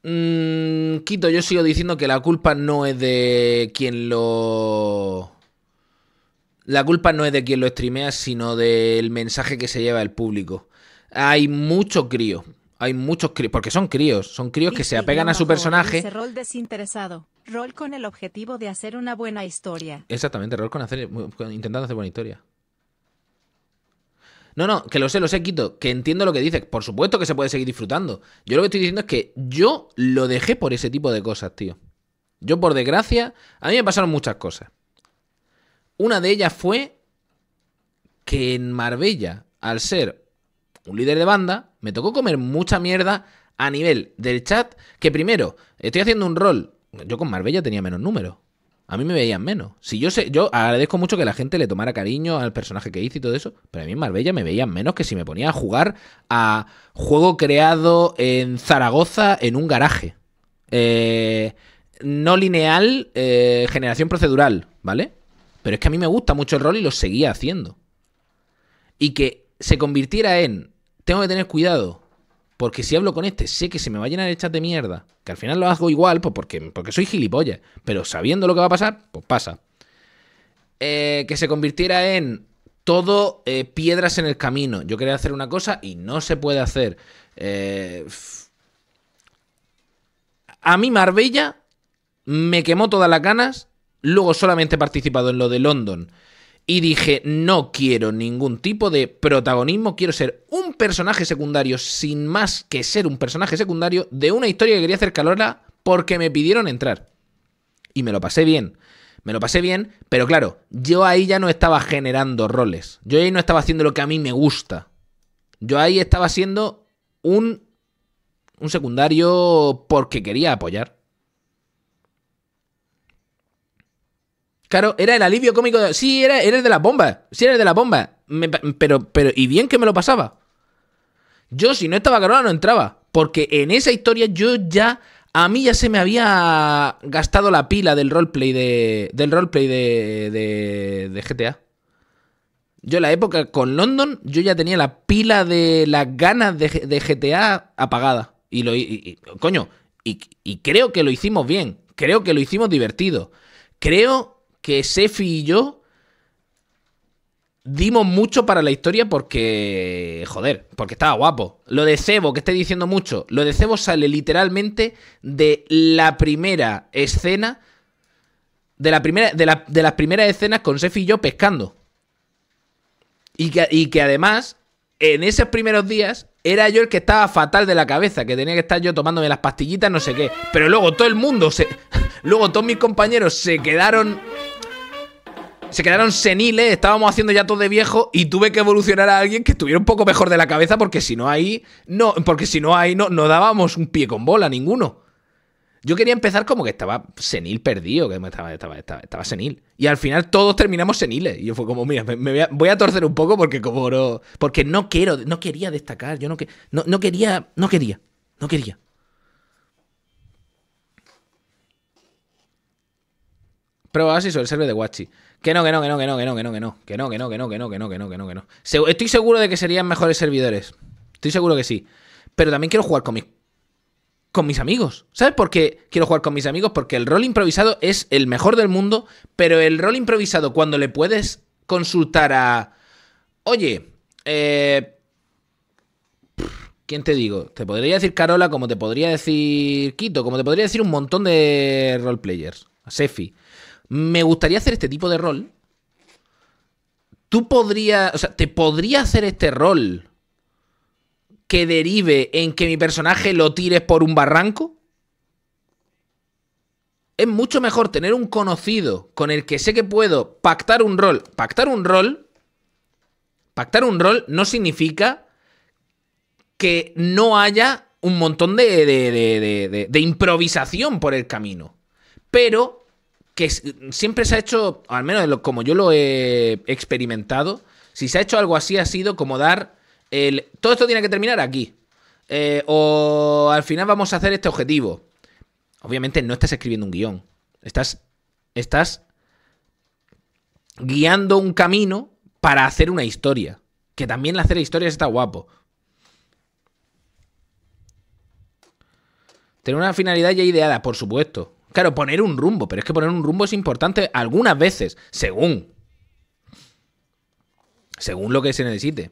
Mm, Quito, yo sigo diciendo que la culpa no es de quien lo. La culpa no es de quien lo streamea, sino del mensaje que se lleva el público. Hay muchos críos. hay muchos críos, porque son críos, son críos que se apegan a su personaje. rol desinteresado, rol con el objetivo de hacer una buena historia. Exactamente, rol con hacer, intentando hacer buena historia. No, no, que lo sé, lo sé, Quito, que entiendo lo que dices. Por supuesto que se puede seguir disfrutando. Yo lo que estoy diciendo es que yo lo dejé por ese tipo de cosas, tío. Yo, por desgracia, a mí me pasaron muchas cosas. Una de ellas fue que en Marbella, al ser un líder de banda, me tocó comer mucha mierda a nivel del chat, que primero, estoy haciendo un rol. Yo con Marbella tenía menos números. A mí me veían menos. Si yo sé, yo agradezco mucho que la gente le tomara cariño al personaje que hice y todo eso, pero a mí en Marbella me veían menos que si me ponía a jugar a juego creado en Zaragoza en un garaje. Eh, no lineal, eh, generación procedural, ¿vale? Pero es que a mí me gusta mucho el rol y lo seguía haciendo. Y que se convirtiera en, tengo que tener cuidado, porque si hablo con este, sé que se me va a llenar el de mierda, que al final lo hago igual, pues porque, porque soy gilipollas, pero sabiendo lo que va a pasar, pues pasa. Eh, que se convirtiera en todo eh, piedras en el camino. Yo quería hacer una cosa y no se puede hacer. Eh, a mí Marbella me quemó todas las ganas Luego solamente he participado en lo de London. Y dije, no quiero ningún tipo de protagonismo, quiero ser un personaje secundario, sin más que ser un personaje secundario, de una historia que quería hacer calora porque me pidieron entrar. Y me lo pasé bien. Me lo pasé bien, pero claro, yo ahí ya no estaba generando roles. Yo ahí no estaba haciendo lo que a mí me gusta. Yo ahí estaba siendo un, un secundario porque quería apoyar. Claro, era el alivio cómico. De... Sí, era, de las bombas. Sí, eres de las bombas. pero, pero, y bien que me lo pasaba. Yo, si no estaba Carola, no entraba. Porque en esa historia yo ya. A mí ya se me había gastado la pila del roleplay de. Del roleplay de, de, GTA. Yo en la época con London, yo ya tenía la pila de las ganas de, GTA apagada. Y lo coño, y creo que lo hicimos bien. Creo que lo hicimos divertido. Creo que Sefi y yo dimos mucho para la historia porque, joder, porque estaba guapo. Lo de Cebo, que estoy diciendo mucho, lo de Cebo sale literalmente de la primera escena, de, la primera, de, las primeras escenas con Sefi y yo pescando. y que además, en esos primeros días, era yo el que estaba fatal de la cabeza, que tenía que estar yo tomándome las pastillitas, no sé qué. Pero luego todo el mundo se. Luego todos mis compañeros se quedaron. Se quedaron seniles, estábamos haciendo ya todo de viejo y tuve que evolucionar a alguien que estuviera un poco mejor de la cabeza porque si no ahí no porque si no ahí no no dábamos un pie con bola ninguno. Yo quería empezar como que estaba senil perdido, que estaba, estaba, senil. Y al final todos terminamos seniles. Y yo fue como, mira, me, voy, a, torcer un poco porque como no. Porque no quiero, no quería destacar. Yo no, que, no, no quería, no quería, no quería. Prueba así sobre el server de Guachi. Que no, que no, que no, que no, que no, que no, que no, que no, que no, que no, que no, que no, que no, que no, que no. Estoy seguro de que serían mejores servidores. Estoy seguro que sí. Pero también quiero jugar con mis con mis amigos. ¿Sabes por qué quiero jugar con mis amigos? Porque el rol improvisado es el mejor del mundo, pero el rol improvisado cuando le puedes consultar a... Oye, eh... ¿Quién te digo? Te podría decir Carola, como te podría decir Quito, como te podría decir un montón de roleplayers. Sefi. Me gustaría hacer este tipo de rol. Tú podrías. O sea, te podría hacer este rol que derive en que mi personaje lo tires por un barranco? Es mucho mejor tener un conocido con el que sé que puedo pactar un rol. Pactar un rol. Pactar un rol no significa que no haya un montón de, de, de, de improvisación por el camino. Pero que siempre se ha hecho, al menos como yo lo he experimentado, si se ha hecho algo así ha sido como dar todo esto tiene que terminar aquí. Eh, o al final vamos a hacer este objetivo. Obviamente no estás escribiendo un guión. Estás, estás guiando un camino para hacer una historia. Que también hacer historias está guapo. Tener una finalidad ya ideada, por supuesto. Claro, poner un rumbo, pero es que poner un rumbo es importante algunas veces, según. Según lo que se necesite.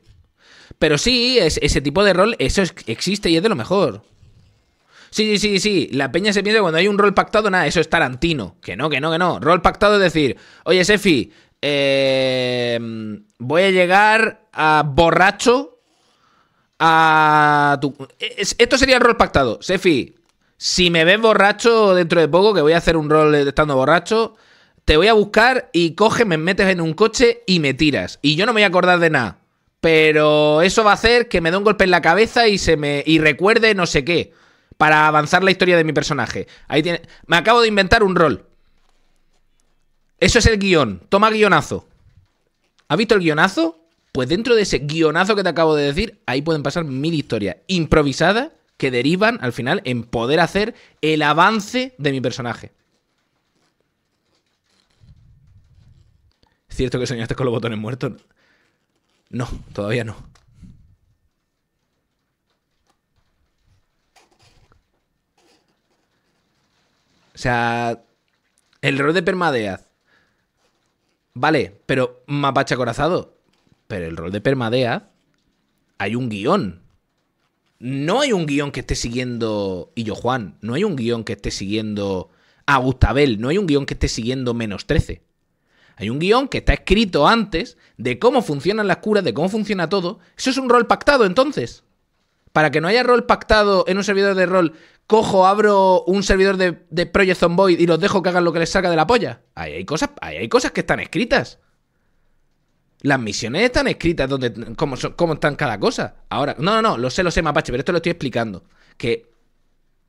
Pero sí, es, ese tipo de rol, eso existe y es de lo mejor. Sí, sí, sí, La peña se piensa cuando hay un rol pactado, nada, eso es Tarantino. Que no, que no, que no. Rol pactado es decir, oye, Sefi, eh, voy a llegar a borracho a tu... Esto sería el rol pactado. Sefi, si me ves borracho dentro de poco, que voy a hacer un rol estando borracho, te voy a buscar y coge, me metes en un coche y me tiras. Y yo no me voy a acordar de nada pero eso va a hacer que me dé un golpe en la cabeza y se me y recuerde no sé qué para avanzar la historia de mi personaje. Ahí me acabo de inventar un rol. Eso es el guión. Toma guionazo. ¿Has visto el guionazo? Pues dentro de ese guionazo que te acabo de decir, ahí pueden pasar mil historias improvisadas que derivan al final en poder hacer el avance de mi personaje. ¿Cierto que soñaste con los botones muertos? No, todavía no. O sea, el rol de Permadeath. Vale, pero mapache corazado... Pero el rol de Permadeath. Hay un guión. No hay un guión que esté siguiendo Illo Juan. No hay un guión que esté siguiendo a No hay un guión que esté siguiendo menos 13. Hay un guión que está escrito antes de cómo funcionan las curas, de cómo funciona todo. Eso es un rol pactado, entonces. Para que no haya rol pactado en un servidor de rol, cojo, abro un servidor de, de Project Zomboid y los dejo que hagan lo que les saca de la polla. Ahí hay cosas, hay cosas que están escritas. Las misiones están escritas, donde, cómo, están cada cosa. Ahora, no, no, no, lo sé, lo sé, Mapache, pero esto lo estoy explicando. Que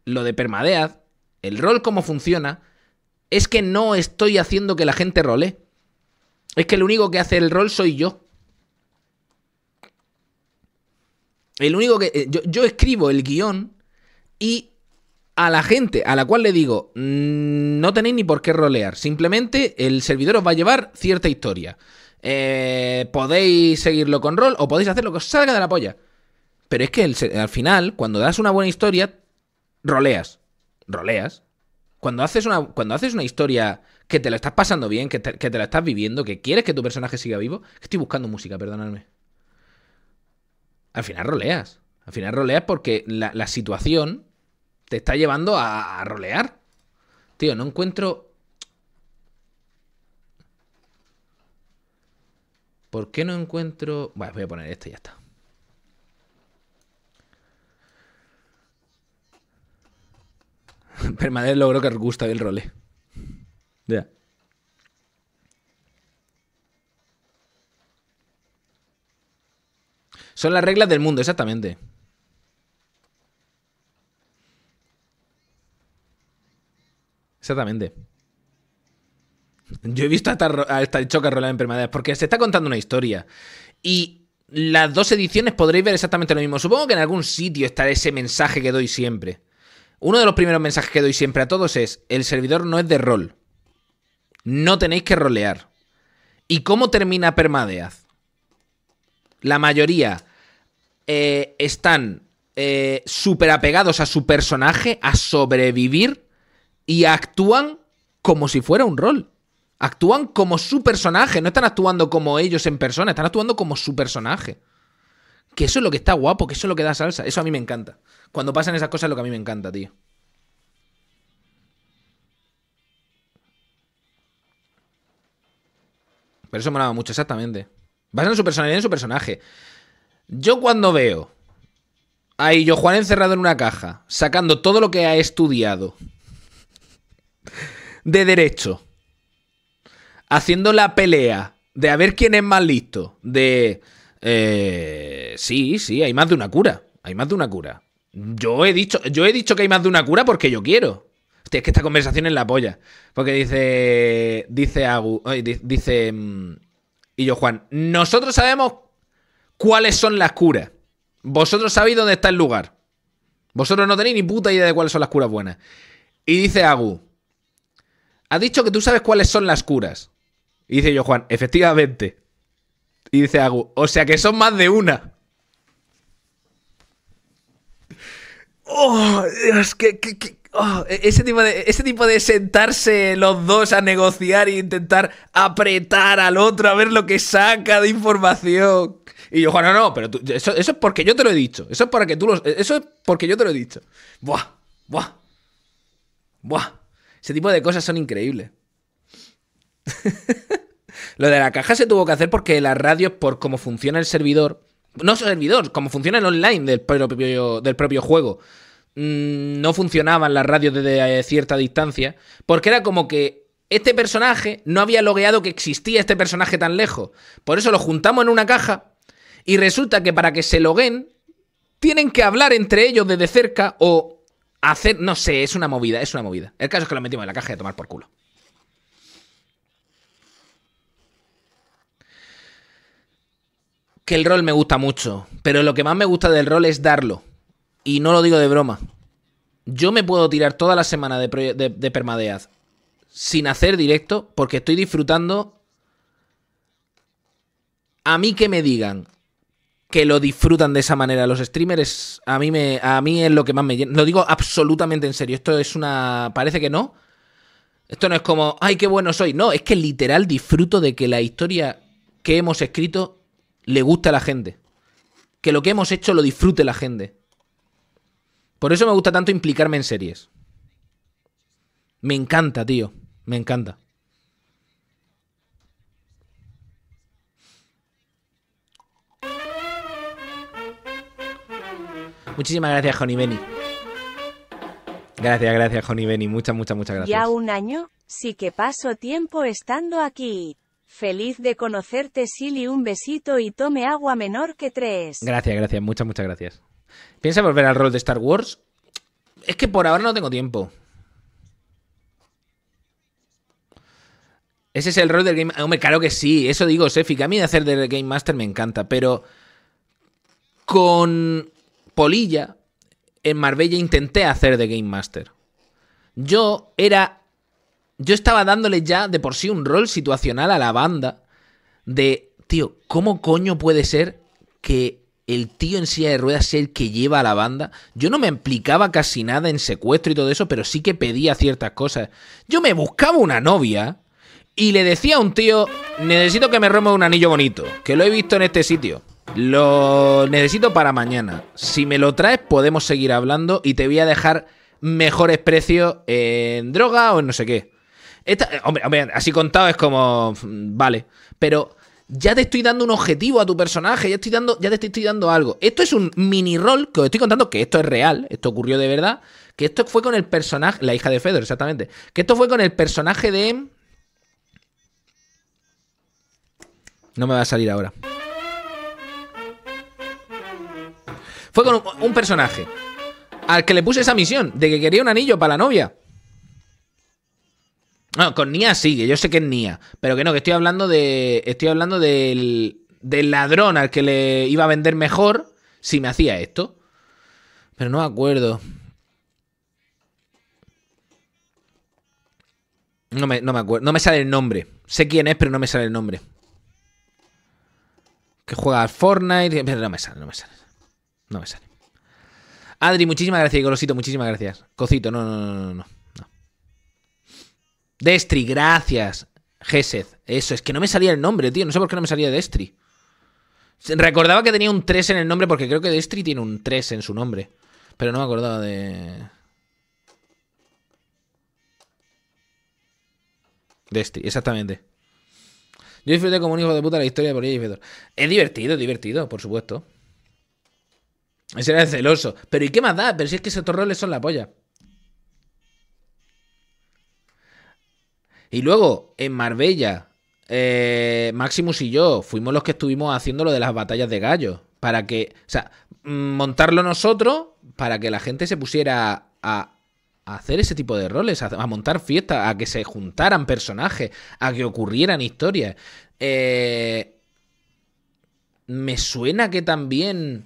lo de permadead, el rol cómo funciona, es que no estoy haciendo que la gente role. Es que el único que hace el rol soy yo. El único que. Eh, yo, escribo el guión y a la gente a la cual le digo, mm, no tenéis ni por qué rolear, simplemente el servidor os va a llevar cierta historia. Eh, podéis seguirlo con rol o podéis hacer lo que os salga de la polla. Pero es que al final, cuando das una buena historia, roleas. Roleas. Cuando haces una, cuando haces una historia que te lo estás pasando bien, que te, que lo estás viviendo, que quieres que tu personaje siga vivo. Estoy buscando música, perdonadme. Al final roleas. Al final roleas porque la, situación te está llevando a, rolear. Tío, no encuentro ¿Por qué no encuentro...? Bueno, voy a poner este y ya está. Permanente logró que os gusta el role. Son las reglas del mundo, exactamente. Exactamente. Yo he visto esta choca el rol rolar de porque se está contando una historia. Y las dos ediciones podréis ver exactamente lo mismo. Supongo que en algún sitio está ese mensaje que doy siempre. Uno de los primeros mensajes que doy siempre a todos es, el servidor no es de rol. No tenéis que rolear. ¿Y cómo termina Permadeath? La mayoría eh, están eh, súper apegados a su personaje, a sobrevivir, y actúan como si fuera un rol. Actúan como su personaje, no están actuando como ellos en persona, están actuando como su personaje. Que eso es lo que está guapo, que eso es lo que da salsa. Eso a mí me encanta. Cuando pasan esas cosas es lo que a mí me encanta, tío. Pero eso molaba mucho, exactamente. Basado en su personalidad en su personaje. Yo cuando veo a Illo Juan encerrado en una caja, sacando todo lo que ha estudiado de derecho, haciendo la pelea de a ver quién es más listo, de... Eh, sí, sí, hay más de una cura, hay más de una cura. Yo he dicho, yo he dicho que hay más de una cura porque yo quiero. Hostia, es que esta conversación es la polla. Porque dice. Dice Agu. Dice. Mm, y yo, Juan, nosotros sabemos cuáles son las curas. Vosotros sabéis dónde está el lugar. Vosotros no tenéis ni puta idea de cuáles son las curas buenas. Y dice Agu. ha dicho que tú sabes cuáles son las curas. Y dice yo, Juan, efectivamente. Y dice Agu, o sea que son más de una. ¡Oh! Dios, Oh, e-, ese, tipo de, ese tipo de sentarse los dos a negociar e intentar apretar al otro a ver lo que saca de información. Y yo, Juan, no, pero eso, es porque yo te lo he dicho. Eso es para que tú e-, Eso es porque yo te lo he dicho. Buah, buah. Buah. Ese tipo de cosas son increíbles. lo de la caja se tuvo que hacer porque la radio es por cómo funciona el servidor. No servidor, cómo funciona el online del del propio juego Mm, no funcionaban las radios desde eh, cierta distancia, porque era como que este personaje no había logueado que existía este personaje tan lejos. Por eso lo juntamos en una caja y resulta que para que se loguen tienen que hablar entre ellos desde cerca o hacer, no sé, es una movida, es una movida. El caso es que lo metimos en la caja de tomar por culo. Que el rol me gusta mucho, pero lo que más me gusta del rol es darlo y no lo digo de broma, yo me puedo tirar toda la semana de, de, sin hacer directo porque estoy disfrutando. A mí que me digan que lo disfrutan de esa manera los streamers, a mí, me, a mí es lo que más me llena. Lo digo absolutamente en serio. Esto es una. Parece que no. Esto no es como, ay, qué bueno soy. No, es que literal disfruto de que la historia que hemos escrito le guste a la gente. Que lo que hemos hecho lo disfrute la gente. Por eso me gusta tanto implicarme en series. Me encanta, tío. Me encanta. Muchísimas gracias, Johnny Benny. Gracias, gracias, Johnny Benny. Muchas, muchas, muchas gracias. Ya un año, sí que paso tiempo estando aquí. Feliz de conocerte, Silly. Un besito y tome agua menor que tres. Gracias, gracias. Muchas, muchas gracias. ¿Piensa volver al rol de Star Wars? Es que por ahora no tengo tiempo. Ese es el rol del Game Master. Hombre, claro que sí, eso digo, Sefi, a mí de hacer de Game Master me encanta, pero con Polilla en Marbella intenté hacer de Game Master. Yo era. Yo estaba dándole ya de por sí un rol situacional a la banda de, tío, ¿cómo coño puede ser que el tío en silla de ruedas es el que lleva a la banda. Yo no me implicaba casi nada en secuestro y todo eso, pero sí que pedía ciertas cosas. Yo me buscaba una novia y le decía a un tío, necesito que me rompa un anillo bonito, que lo he visto en este sitio. Lo necesito para mañana. Si me lo traes podemos seguir hablando y te voy a dejar mejores precios en droga o en no sé qué. hombre, así contado es como... Mm, vale, pero ya te estoy dando un objetivo a tu personaje, ya, estoy dando, ya te estoy, dando algo. Esto es un mini rol que os estoy contando que esto es real, esto ocurrió de verdad, que esto fue con el personaje, la hija de Fedor, exactamente, que esto fue con el personaje de... No me va a salir ahora. Fue con un personaje al que le puse esa misión de que quería un anillo para la novia. No, con Nia sigue, yo sé que es Nia. Pero que no, que estoy hablando de. Estoy hablando del. del ladrón al que le iba a vender mejor si me hacía esto. Pero no me acuerdo. No me, acuerdo. No me sale el nombre. Sé quién es, pero no me sale el nombre. Que juega al Fortnite. no me sale, no me sale. No me sale. Adri, muchísimas gracias. Y Golosito, muchísimas gracias. Cocito, no, no, no, no. no. Destri, gracias. Gesez, Eso, es que no me salía el nombre, tío. No sé por qué no me salía Destri. Recordaba que tenía un 3 en el nombre porque creo que Destri tiene un 3 en su nombre. Pero no me acordaba de... Destri, exactamente. Yo disfruté como un hijo de puta la historia por ahí, Es divertido, divertido, por supuesto. Ese era el celoso. Pero ¿y qué más da? Pero si es que esos roles son la polla. Y luego, en Marbella, eh, Maximus y yo fuimos los que estuvimos haciendo lo de las batallas de gallos. Para que, o sea, mm, montarlo nosotros para que la gente se pusiera a, hacer ese tipo de roles, a, montar fiestas, a que se juntaran personajes, a que ocurrieran historias. Eh, me suena que también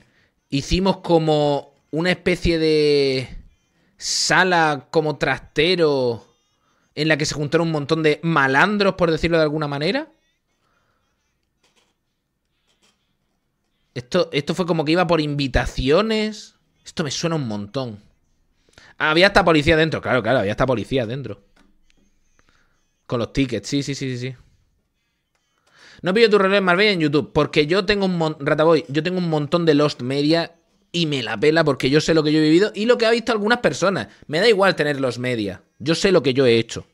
hicimos como una especie de sala como trastero en la que se juntaron un montón de malandros, por decirlo de alguna manera. Esto, esto fue como que iba por invitaciones. Esto me suena un montón. Había hasta policía dentro, claro, claro, había hasta policía dentro. Con los tickets, sí, sí, sí, sí. No pillo tu reloj en bien en YouTube, porque yo tengo un Rataboy, yo tengo un montón de Lost Media y me la pela porque yo sé lo que yo he vivido y lo que ha visto algunas personas. Me da igual tener Lost Media. Yo sé lo que yo he hecho.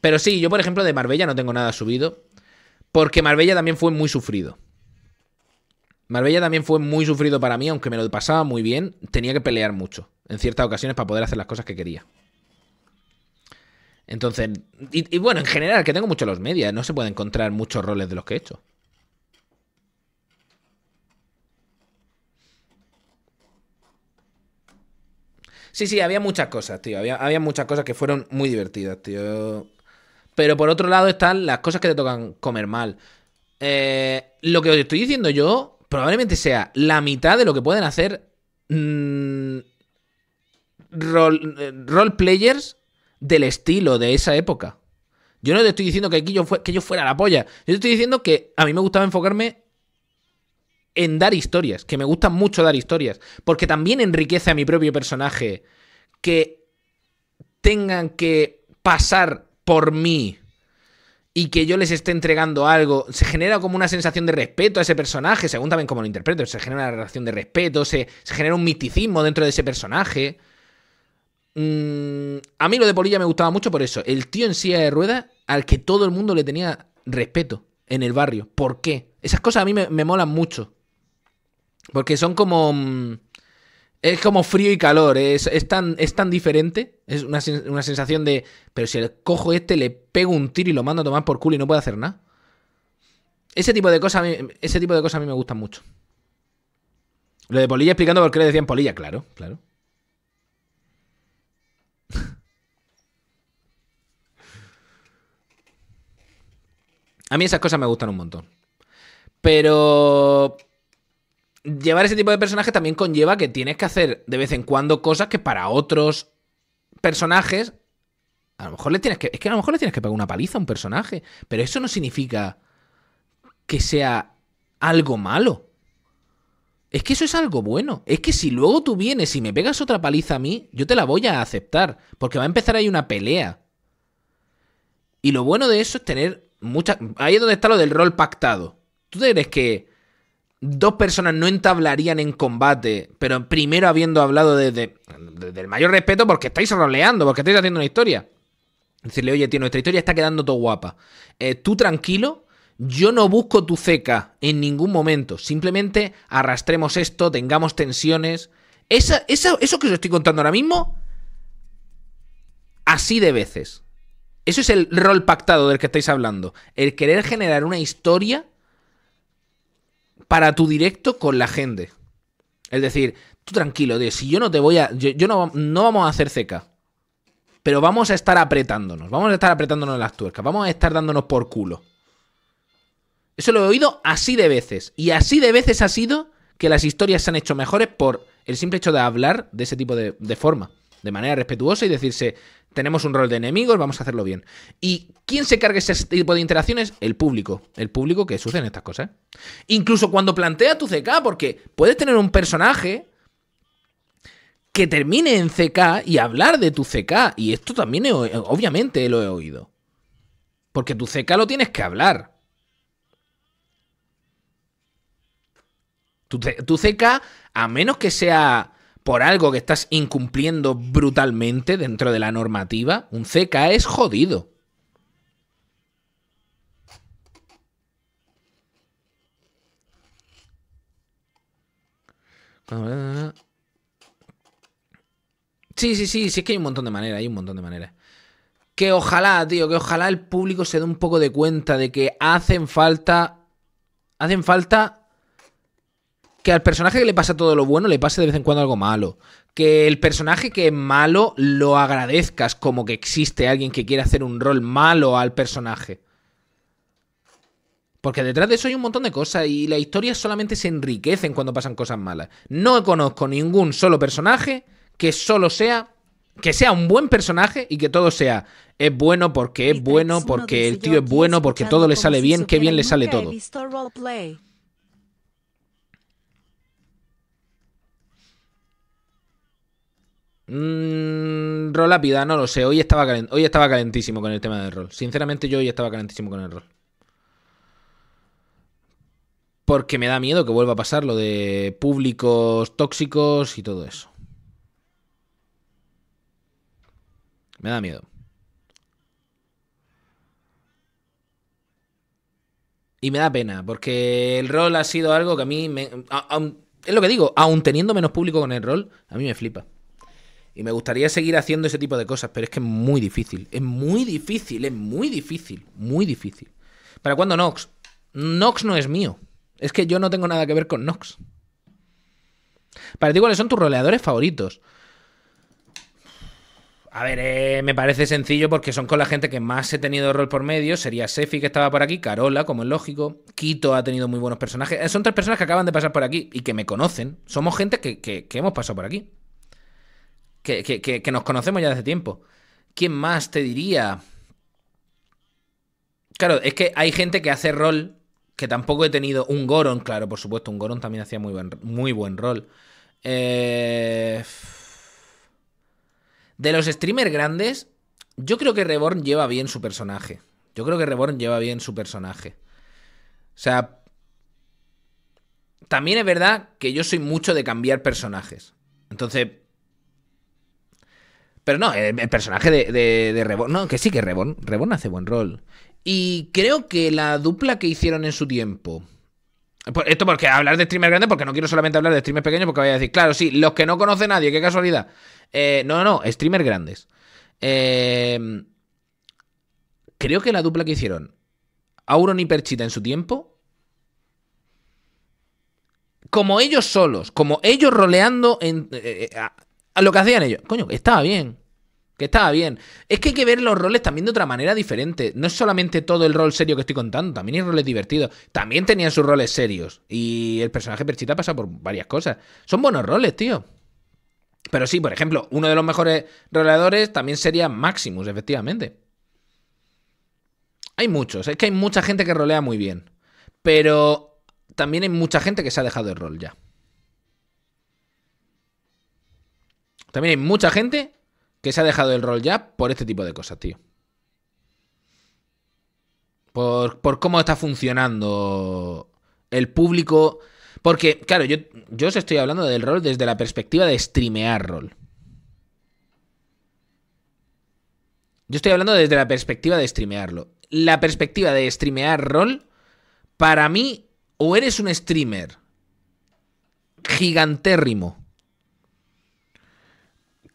Pero sí, yo por ejemplo de Marbella no tengo nada subido. Porque Marbella también fue muy sufrido. Marbella también fue muy sufrido para mí, aunque me lo pasaba muy bien. Tenía que pelear mucho en ciertas ocasiones para poder hacer las cosas que quería. Entonces, y, bueno, en general, que tengo mucho los medias, no se puede encontrar muchos roles de los que he hecho. Sí, sí, había muchas cosas, tío. Había, muchas cosas que fueron muy divertidas, tío. Pero por otro lado están las cosas que te tocan comer mal. Eh, lo que os estoy diciendo yo probablemente sea la mitad de lo que pueden hacer mm, eh, role, players del estilo de esa época. Yo no te estoy diciendo que yo, que yo fuera la polla. Yo te estoy diciendo que a mí me gustaba enfocarme en dar historias, que me gusta mucho dar historias, porque también enriquece a mi propio personaje que tengan que pasar por mí y que yo les esté entregando algo, se genera como una sensación de respeto a ese personaje, según también como lo interpreto, se genera una relación de respeto, se, genera un misticismo dentro de ese personaje. Mm, a mí lo de Polilla me gustaba mucho por eso, el tío en silla de ruedas al que todo el mundo le tenía respeto en el barrio. ¿Por qué? Esas cosas a mí me molan mucho. Porque son como... Mm, es como frío y calor, eh, es, es tan, es tan diferente. Es una, sensación de. Pero si el cojo este le pego un tiro y lo mando a tomar por culo y no puede hacer nada. Ese tipo de cosas ese tipo de cosas a mí me gustan mucho. Lo de Polilla explicando por qué le decían Polilla, claro, claro. a mí esas cosas me gustan un montón. Pero llevar ese tipo de personaje también conlleva que tienes que hacer de vez en cuando cosas que para otros personajes a lo mejor le tienes que es que a lo mejor le tienes que pegar una paliza a un personaje, pero eso no significa que sea algo malo. Es que eso es algo bueno. Es que si luego tú vienes y me pegas otra paliza a mí, yo te la voy a aceptar, porque va a empezar ahí una pelea. Y lo bueno de eso es tener mucha ahí es donde está lo del rol pactado. ¿Tú eres que dos personas no entablarían en combate, pero primero habiendo hablado desde, el mayor respeto porque estáis roleando, porque estáis haciendo una historia. Decirle, oye, tío, nuestra historia está quedando todo guapa. Eh, tú tranquilo, yo no busco tu ceca en ningún momento. Simplemente arrastremos esto, tengamos tensiones. eso que os estoy contando ahora mismo, así de veces. Eso es el rol pactado del que estáis hablando. El querer generar una historia para tu directo con la gente. Es decir, tú tranquilo, de si yo no te voy a. Yo, no, no vamos a hacer ceca. Pero vamos a estar apretándonos. Vamos a estar apretándonos las tuercas. Vamos a estar dándonos por culo. Eso lo he oído así de veces. Y así de veces ha sido que las historias se han hecho mejores por el simple hecho de hablar de ese tipo de forma. De manera respetuosa y decirse, tenemos un rol de enemigos, vamos a hacerlo bien. ¿Y quién se carga ese tipo de interacciones? El público. El público que sucede en estas cosas. Incluso cuando plantea tu CK, porque puedes tener un personaje que termine en CK y hablar de tu CK. Y esto también, obviamente, lo he oído. Porque tu CK lo tienes que hablar. Tu, tu CK, a menos que sea por algo que estás incumpliendo brutalmente dentro de la normativa, un CK es jodido. Sí, sí, sí, sí, es que hay un montón de maneras, hay un montón de maneras. Que ojalá, tío, que ojalá el público se dé un poco de cuenta de que hacen falta. Hacen falta que al personaje que le pasa todo lo bueno le pase de vez en cuando algo malo. Que el personaje que es malo lo agradezcas como que existe alguien que quiere hacer un rol malo al personaje. Porque detrás de eso hay un montón de cosas y la historia solamente se enriquecen cuando pasan cosas malas. No conozco ningún solo personaje que solo sea que sea un buen personaje y que todo sea es bueno porque es bueno, porque el tío es bueno, porque todo le sale bien, que bien le sale todo. Mm, rol lápida, no lo sé. Hoy estaba, hoy estaba calentísimo con el tema del rol. Sinceramente, yo hoy estaba calentísimo con el rol. Porque me da miedo que vuelva a pasar lo de públicos tóxicos y todo eso. Me da miedo. Y me da pena, porque el rol ha sido algo que a mí me... es lo que digo, Aún teniendo menos público con el rol, a mí me flipa. Y me gustaría seguir haciendo ese tipo de cosas, pero es que es muy difícil. Es muy difícil, es muy difícil, muy difícil. ¿Para cuándo Nox? Nox no es mío. Es que yo no tengo nada que ver con Nox. Para ti, ¿cuáles son tus roleadores favoritos? A ver, eh, me parece sencillo porque son con la gente que más he tenido rol por medio. Sería Sefi, que estaba por aquí, Carola, como es lógico. Quito ha tenido muy buenos personajes. Eh, son tres personas que acaban de pasar por aquí y que me conocen. Somos gente que hemos pasado por aquí que, nos conocemos ya desde tiempo. ¿Quién más te diría? Claro, es que hay gente que hace rol que tampoco he tenido. Un Goron, claro, por supuesto, un Goron también hacía muy buen, muy buen rol. Eh, de los streamers grandes, yo creo que Reborn lleva bien su personaje. Yo creo que Reborn lleva bien su personaje. O sea, también es verdad que yo soy mucho de cambiar personajes. Entonces, pero no, el, personaje de, de, Reborn. No, que sí que Reborn. Reborn hace buen rol. Y creo que la dupla que hicieron en su tiempo. Esto porque hablar de streamers grandes, porque no quiero solamente hablar de streamers pequeños, porque voy a decir, claro, sí, los que no conoce nadie, qué casualidad. Eh, no, no, streamers grandes. Eh, creo que la dupla que hicieron Auron y Perchita en su tiempo. Como ellos solos, como ellos roleando en, eh, a lo que hacían ellos. Coño, que estaba bien. Que estaba bien. Es que hay que ver los roles también de otra manera diferente. No es solamente todo el rol serio que estoy contando, también hay roles divertidos. También tenían sus roles serios. Y el personaje Perchita pasa por varias cosas. Son buenos roles, tío. Pero sí, por ejemplo, uno de los mejores roleadores también sería Maximus, efectivamente. Hay muchos, es que hay mucha gente que rolea muy bien. Pero también hay mucha gente que se ha dejado el rol ya. También hay mucha gente que se ha dejado el rol ya por este tipo de cosas, tío. Por, cómo está funcionando el público. Porque, claro, yo, yo os estoy hablando del rol desde la perspectiva de streamear rol. Yo estoy hablando desde la perspectiva de streamearlo. La perspectiva de streamear rol, para mí, o eres un streamer gigantérrimo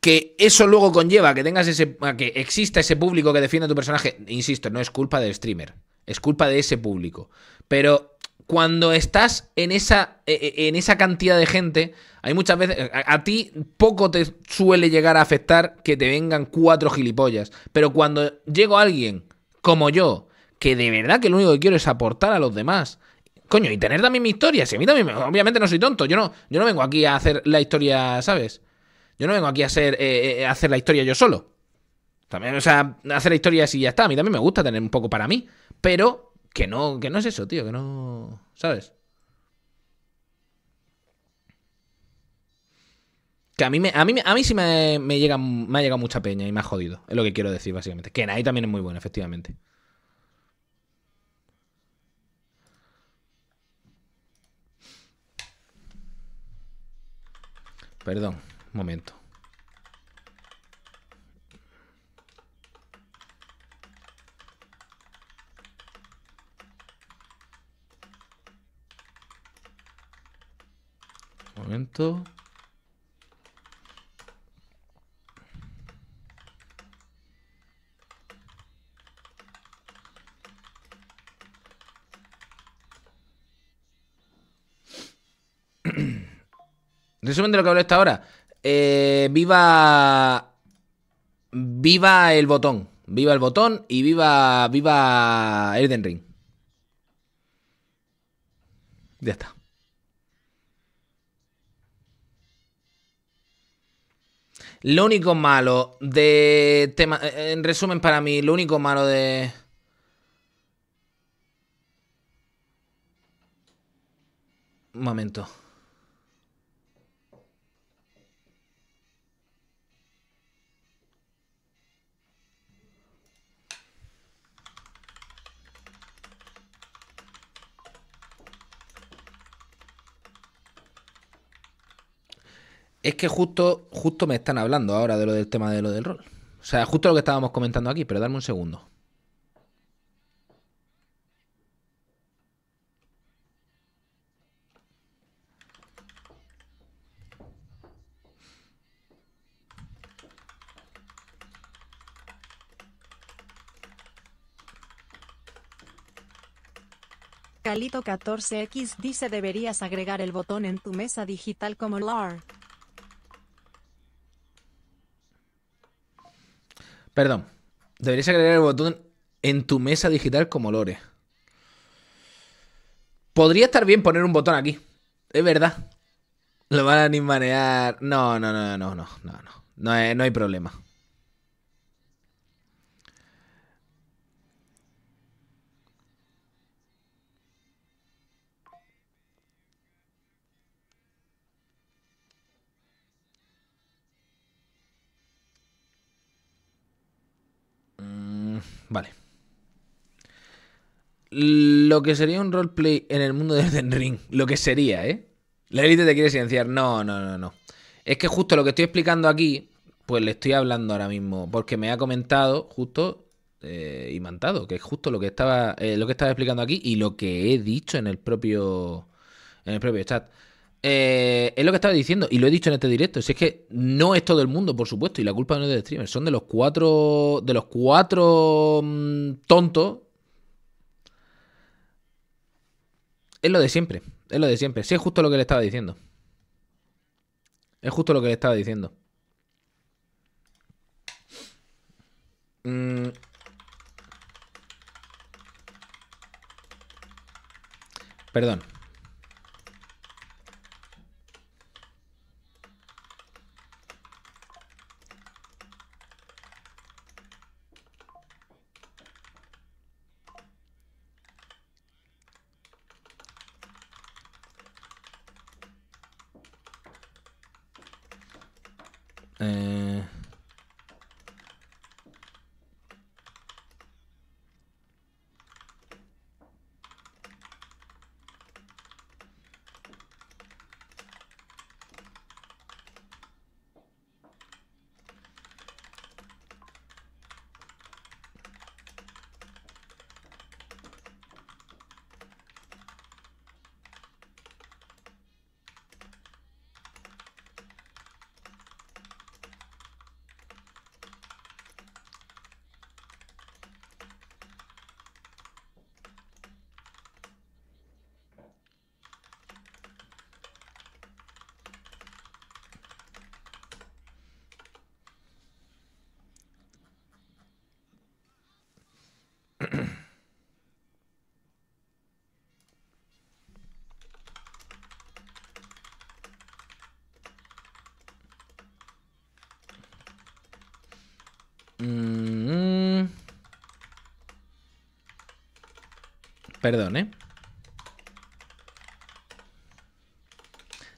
que eso luego conlleva que tengas ese que exista ese público que defiende tu personaje, insisto, no es culpa del streamer, es culpa de ese público. Pero cuando estás en esa e, e, en esa cantidad de gente, hay muchas veces a, ti poco te suele llegar a afectar que te vengan cuatro gilipollas, pero cuando llego a alguien como yo que de verdad que lo único que quiero es aportar a los demás, coño, y tener también mi historia. Si a mí también, obviamente no soy tonto. Yo no, yo no vengo aquí a hacer la historia, ¿sabes? Yo no vengo aquí a hacer, eh, eh, hacer la historia yo solo. También, o sea, hacer la historia así y ya está. A mí también me gusta tener un poco para mí. Pero que no, que no es eso, tío, que no. ¿Sabes? Que a mí, me, a mí, a mí sí me, llega, me ha llegado mucha peña y me ha jodido. Es lo que quiero decir, básicamente. Que en también es muy bueno, efectivamente. Perdón momento. Momento. Resumen de lo que hablé hasta ahora. Eh, viva. Viva el botón. Viva el botón y viva. Viva Elden Ring. Ya está. Lo único malo de tema. En resumen, para mí, lo único malo de. momento. es que justo, justo me están hablando ahora de lo del tema de lo del rol. O sea, justo lo que estábamos comentando aquí, pero dame un segundo. Calito 14X dice deberías agregar el botón en tu mesa digital como LAR. Perdón. Deberías agregar el botón en tu mesa digital como Lore. Podría estar bien poner un botón aquí. Es verdad. Lo van a ni manejar. No, no, no, no, no, no, no. No, eh, no hay problema. vale. Lo que sería un roleplay en el mundo de Elden Ring. Lo que sería, ¿eh? La élite te quiere silenciar. No, no, no, no. Es que justo lo que estoy explicando aquí, pues le estoy hablando ahora mismo. Porque me ha comentado justo eh, y mantado que es justo lo que estaba eh, lo que estaba explicando aquí y lo que he dicho en el propio en el propio chat. Eh, es lo que estaba diciendo, y lo he dicho en este directo. Si es que no es todo el mundo, por supuesto, y la culpa no es del streamer, son de los cuatro. De los cuatro mm, tontos. Es lo de siempre. Es lo de siempre. Si es justo lo que le estaba diciendo. Es justo lo que le estaba diciendo. Mm. Perdón. Perdón, ¿eh?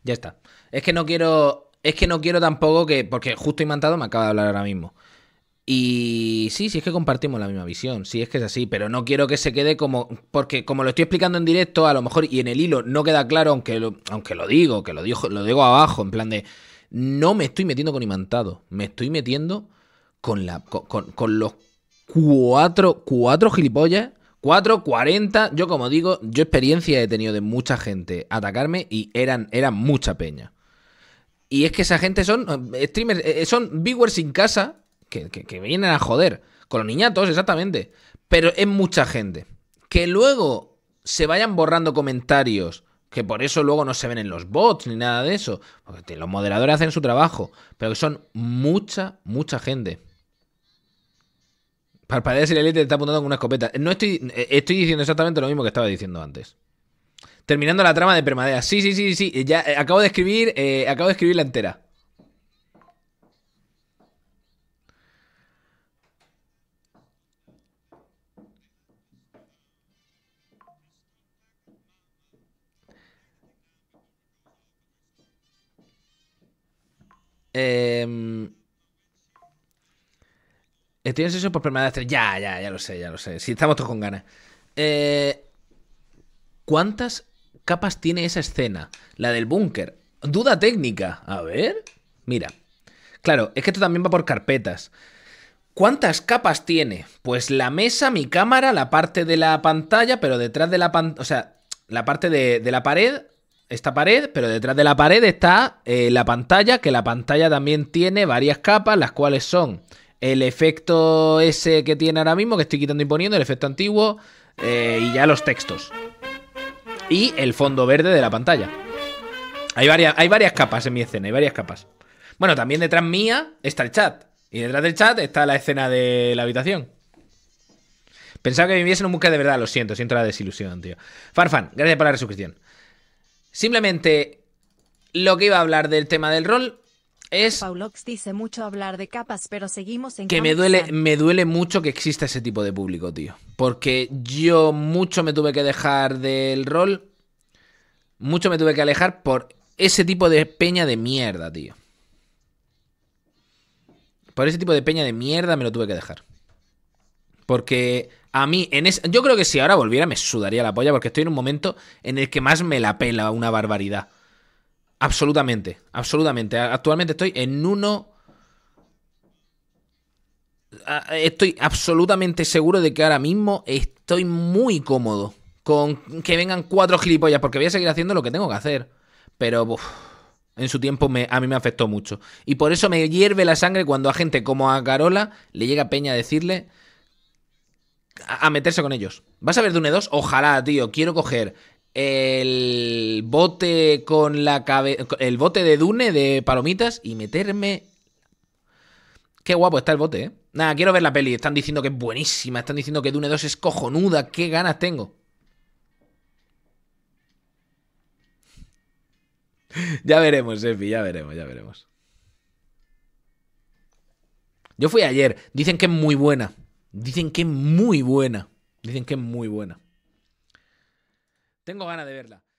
Ya está. Es que no quiero. Es que no quiero tampoco que. Porque justo Imantado me acaba de hablar ahora mismo. Y sí, sí es que compartimos la misma visión, sí es que es así, pero no quiero que se quede como, porque como lo estoy explicando en directo, a lo mejor y en el hilo no queda claro, aunque lo, aunque lo digo, que lo digo, lo digo abajo, en plan de, no me estoy metiendo con imantado, me estoy metiendo con, la, con los cuatro, cuatro gilipollas 4, 40. Yo, como digo, yo experiencia he tenido de mucha gente atacarme y eran, eran mucha peña. Y es que esa gente son eh, streamers, eh, eh, son viewers sin casa que, que vienen a joder. Con los niñatos, exactamente. Pero es mucha gente. Que luego se vayan borrando comentarios que por eso luego no se ven en los bots ni nada de eso. Porque los moderadores hacen su trabajo, pero que son mucha, mucha gente. Parpadea si la elite está apuntando con una escopeta. No estoy, eh, estoy diciendo exactamente lo mismo que estaba diciendo antes. Terminando la trama de Permadea. Sí, sí, sí, sí. Ya eh, acabo de escribir. Eh, acabo de escribir la entera. Eh. Eh, tienes eso por primera vez. Ya, ya, ya lo sé, ya lo sé. Si estamos todos con ganas. Eh, ¿Cuántas capas tiene esa escena? La del búnker. Duda técnica. A ver. Mira. Claro, es que esto también va por carpetas. ¿Cuántas capas tiene? Pues la mesa, mi cámara, la parte de la pantalla, pero detrás de la pantalla. O sea, la parte de, la pared. Esta pared, pero detrás de la pared está eh, la pantalla, que la pantalla también tiene varias capas, las cuales son el efecto ese que tiene ahora mismo, que estoy quitando y poniendo, el efecto antiguo, eh, y ya los textos. Y el fondo verde de la pantalla. Hay varias, hay varias capas en mi escena, hay varias capas. Bueno, también detrás mía está el chat. Y detrás del chat está la escena de la habitación. Pensaba que viviese en un busca de verdad, lo siento, siento la desilusión, tío. Farfan, gracias por la suscripción Simplemente lo que iba a hablar del tema del rol es dice mucho hablar de capas, pero seguimos en que me duele, me duele mucho que exista ese tipo de público, tío, porque yo mucho me tuve que dejar del rol, mucho me tuve que alejar por ese tipo de peña de mierda, tío. Por ese tipo de peña de mierda me lo tuve que dejar. Porque a mí, en yo creo que si ahora volviera me sudaría la polla porque estoy en un momento en el que más me la pela una barbaridad. Absolutamente, absolutamente. Actualmente estoy en uno... Estoy absolutamente seguro de que ahora mismo estoy muy cómodo con que vengan cuatro gilipollas, porque voy a seguir haciendo lo que tengo que hacer. Pero en su tiempo a mí me afectó mucho. Y por eso me hierve la sangre cuando a gente como a Carola le llega Peña a decirle a, meterse con ellos. Vas a ver de Dune 2, ojalá, tío. Quiero coger el bote con la cabeza. El bote de Dune de palomitas y meterme. Qué guapo está el bote, ¿eh? Nada, quiero ver la peli. Están diciendo que es buenísima. Están diciendo que Dune 2 es cojonuda. Qué ganas tengo. ya veremos, Epi, ya veremos, ya veremos. Yo fui ayer. Dicen que es muy buena. Dicen que es muy buena. Dicen que es muy buena. Tengo ganas de verla.